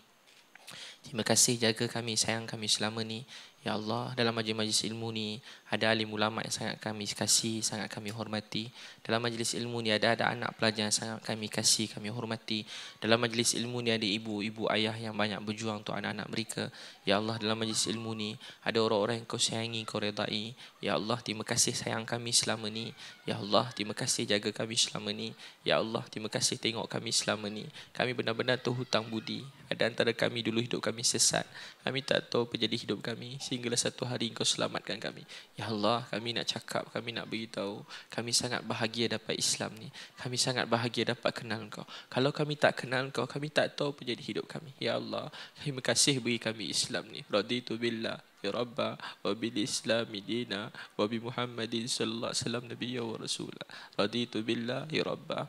A: Terima kasih jaga kami, sayang kami selama ni. Ya Allah, dalam majlis-majlis ilmu ni, ada alim ulama yang sangat kami kasih, sangat kami hormati. Dalam majlis ilmu ni ada ada anak pelajar yang sangat kami kasih, kami hormati. Dalam majlis ilmu ni ada ibu-ibu ayah yang banyak berjuang untuk anak-anak mereka. Ya Allah, dalam majlis ilmu ni ada orang-orang yang kau sayangi, kau redai. Ya Allah, terima kasih sayang kami selama ni. Ya Allah, terima kasih jaga kami selama ni. Ya Allah, terima kasih tengok kami selama ni. Kami benar-benar tu hutang budi. Ada antara kami dulu hidup kami sesat. Kami tak tahu apa jadi hidup kami. Sehinggalah satu hari kau selamatkan kami. Ya Allah, kami nak cakap, kami nak beritahu, kami sangat bahagia dapat Islam ni. Kami sangat bahagia dapat kenal kau. Kalau kami tak kenal kau, kami tak tahu apa jadi hidup kami. Ya Allah, terima kasih beri kami Islam ni. Raditu billah. Ya Rabbah, wa bil Islami dina, wa bi Muhammadin sallallahu alaihi wasallam nabiyya wa rasulah. Raditu billah, ya Rabbah.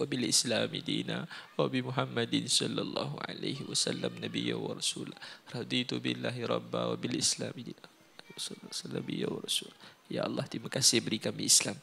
A: Wa bil Islami dina, wa bi Muhammadin sallallahu alaihi wasallam nabiyya wa rasulah. Raditu billah, ya Rabbah, wa bil Islami dina. Sallallahu Alaihi Wasallam. Ya Allah, terima kasih beri kami Islam.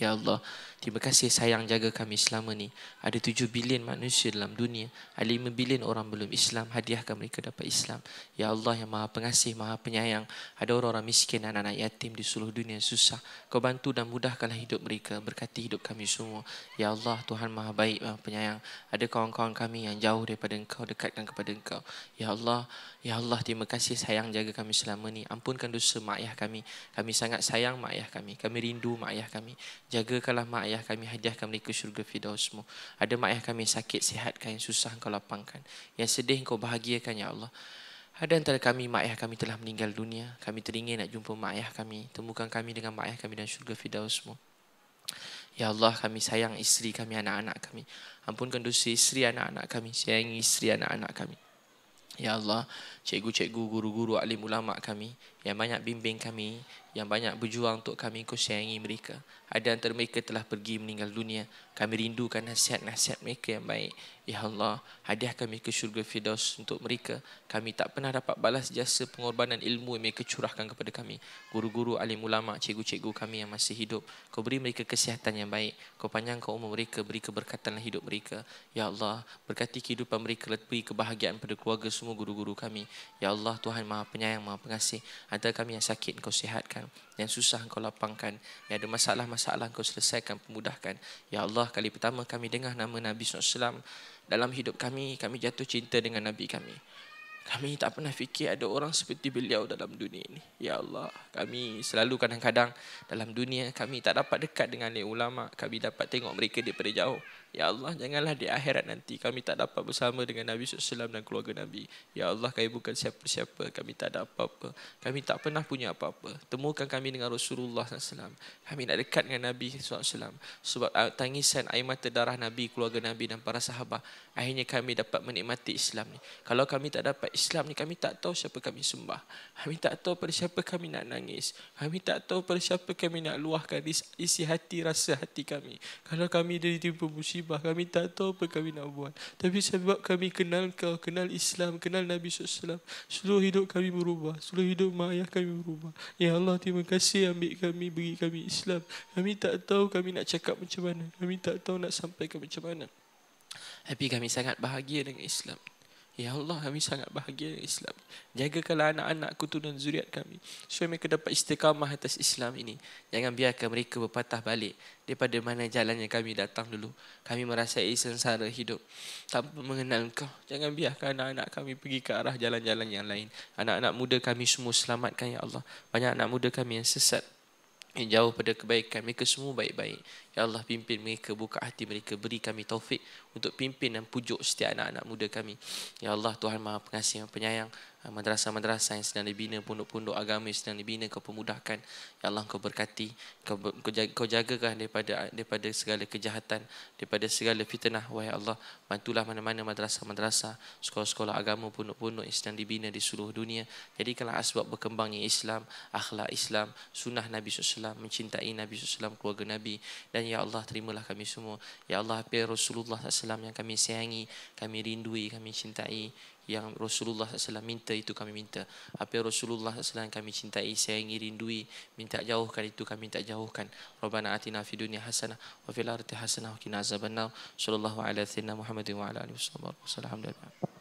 A: Ya Allah, Terima kasih sayang jaga kami selama ni. Ada 7 bilion manusia dalam dunia. Ada 5 bilion orang belum Islam. Hadiahkan mereka dapat Islam. Ya Allah yang maha pengasih, maha penyayang. Ada orang-orang miskin, anak-anak yatim di seluruh dunia yang susah. Kau bantu dan mudahkanlah hidup mereka. Berkati hidup kami semua. Ya Allah, Tuhan maha baik, maha penyayang. Ada kawan-kawan kami yang jauh daripada engkau, dekatkan kepada engkau. Ya Allah, Ya Allah, terima kasih sayang jaga kami selama ni. Ampunkan dosa mak ayah kami. Kami sangat sayang mak ayah kami. Kami rindu mak ayah kami. Jagakanlah mak ayah ayah kami hadiahkan mereka syurga firdausmu. Ada mak ayah kami sakit, sihatkan, yang susah engkau lapangkan. Yang sedih engkau bahagiakan, Ya Allah. Ada antara kami, mak ayah kami telah meninggal dunia. Kami teringin nak jumpa mak ayah kami. Temukan kami dengan mak ayah kami dan syurga firdausmu. Ya Allah, kami sayang isteri kami, anak-anak kami. Ampunkan dosa isteri, anak-anak kami. sayang isteri, anak-anak kami. Ya Allah, cikgu-cikgu, guru-guru, alim ulama kami yang banyak bimbing kami, yang banyak berjuang untuk kami, kau sayangi mereka. Ada antara mereka telah pergi meninggal dunia. Kami rindukan nasihat-nasihat mereka yang baik. Ya Allah, hadiah kami ke syurga Firdaus untuk mereka. Kami tak pernah dapat balas jasa pengorbanan ilmu yang mereka curahkan kepada kami. Guru-guru, alim ulama, cikgu-cikgu kami yang masih hidup. Kau beri mereka kesihatan yang baik. Kau panjangkan umur mereka, beri keberkatanlah hidup mereka. Ya Allah, berkati kehidupan mereka, beri kebahagiaan pada keluarga semua guru-guru kami. Ya Allah, Tuhan Maha Penyayang, Maha Pengasih. Ada kami yang sakit engkau sihatkan yang susah engkau lapangkan yang ada masalah-masalah engkau selesaikan pemudahkan ya Allah kali pertama kami dengar nama Nabi SAW dalam hidup kami kami jatuh cinta dengan Nabi kami kami tak pernah fikir ada orang seperti beliau dalam dunia ini. Ya Allah, kami selalu kadang-kadang dalam dunia kami tak dapat dekat dengan ulama. Kami dapat tengok mereka daripada jauh. Ya Allah, janganlah di akhirat nanti kami tak dapat bersama dengan Nabi SAW dan keluarga Nabi. Ya Allah, kami bukan siapa-siapa. Kami tak ada apa-apa. Kami tak pernah punya apa-apa. Temukan kami dengan Rasulullah SAW. Kami nak dekat dengan Nabi SAW. Sebab ah, tangisan air mata darah Nabi, keluarga Nabi dan para sahabat. Akhirnya kami dapat menikmati Islam ni. Kalau kami tak dapat Islam ni, kami tak tahu siapa kami sembah. Kami tak tahu pada siapa kami nak nangis. Kami tak tahu pada siapa kami nak luahkan isi hati, rasa hati kami. Kalau kami ditimpa musibah, musibah. Kami tak tahu apa kami nak buat. Tapi sebab kami kenal kau, kenal Islam, kenal Nabi SAW. Seluruh hidup kami berubah. Seluruh hidup mak ayah kami berubah. Ya Allah, terima kasih ambil kami, bagi kami Islam. Kami tak tahu kami nak cakap macam mana. Kami tak tahu nak sampaikan macam mana. Tapi kami sangat bahagia dengan Islam. Ya Allah kami sangat bahagia dengan Islam Jagakanlah anak anak tu dan zuriat kami Supaya mereka dapat istiqamah atas Islam ini Jangan biarkan mereka berpatah balik Daripada mana jalan yang kami datang dulu Kami merasai sengsara hidup Tanpa mengenal kau Jangan biarkan anak-anak kami pergi ke arah jalan-jalan yang lain Anak-anak muda kami semua selamatkan Ya Allah Banyak anak muda kami yang sesat yang jauh pada kebaikan mereka semua baik-baik Ya Allah pimpin mereka, buka hati mereka, beri kami taufik untuk pimpin dan pujuk setiap anak-anak muda kami. Ya Allah Tuhan Maha Pengasih dan Penyayang, ah, madrasah-madrasah yang sedang dibina, pondok-pondok agama yang sedang dibina, kau pemudahkan. Ya Allah kau berkati, kau, jaga, kau jagakan daripada, daripada segala kejahatan, daripada segala fitnah. Wahai Allah, bantulah mana-mana madrasah-madrasah, sekolah-sekolah agama, pondok-pondok yang sedang dibina di seluruh dunia. Jadikanlah asbab berkembangnya Islam, akhlak Islam, sunnah Nabi SAW, mencintai Nabi SAW, keluarga Nabi. Dan dan ya Allah terimalah kami semua. Ya Allah Apa Rasulullah SAW yang kami sayangi, kami rindui, kami cintai. Yang Rasulullah SAW minta itu kami minta. Apa Rasulullah SAW kami cintai, sayangi, rindui. Minta jauhkan itu kami minta jauhkan. Robbana atina fi dunia hasanah. Wa fil arti hasanah. Wa kina azabannau. Sallallahu alaihi wa sallam. Muhammadin wa ala alihi wa sallam. Wa sallam.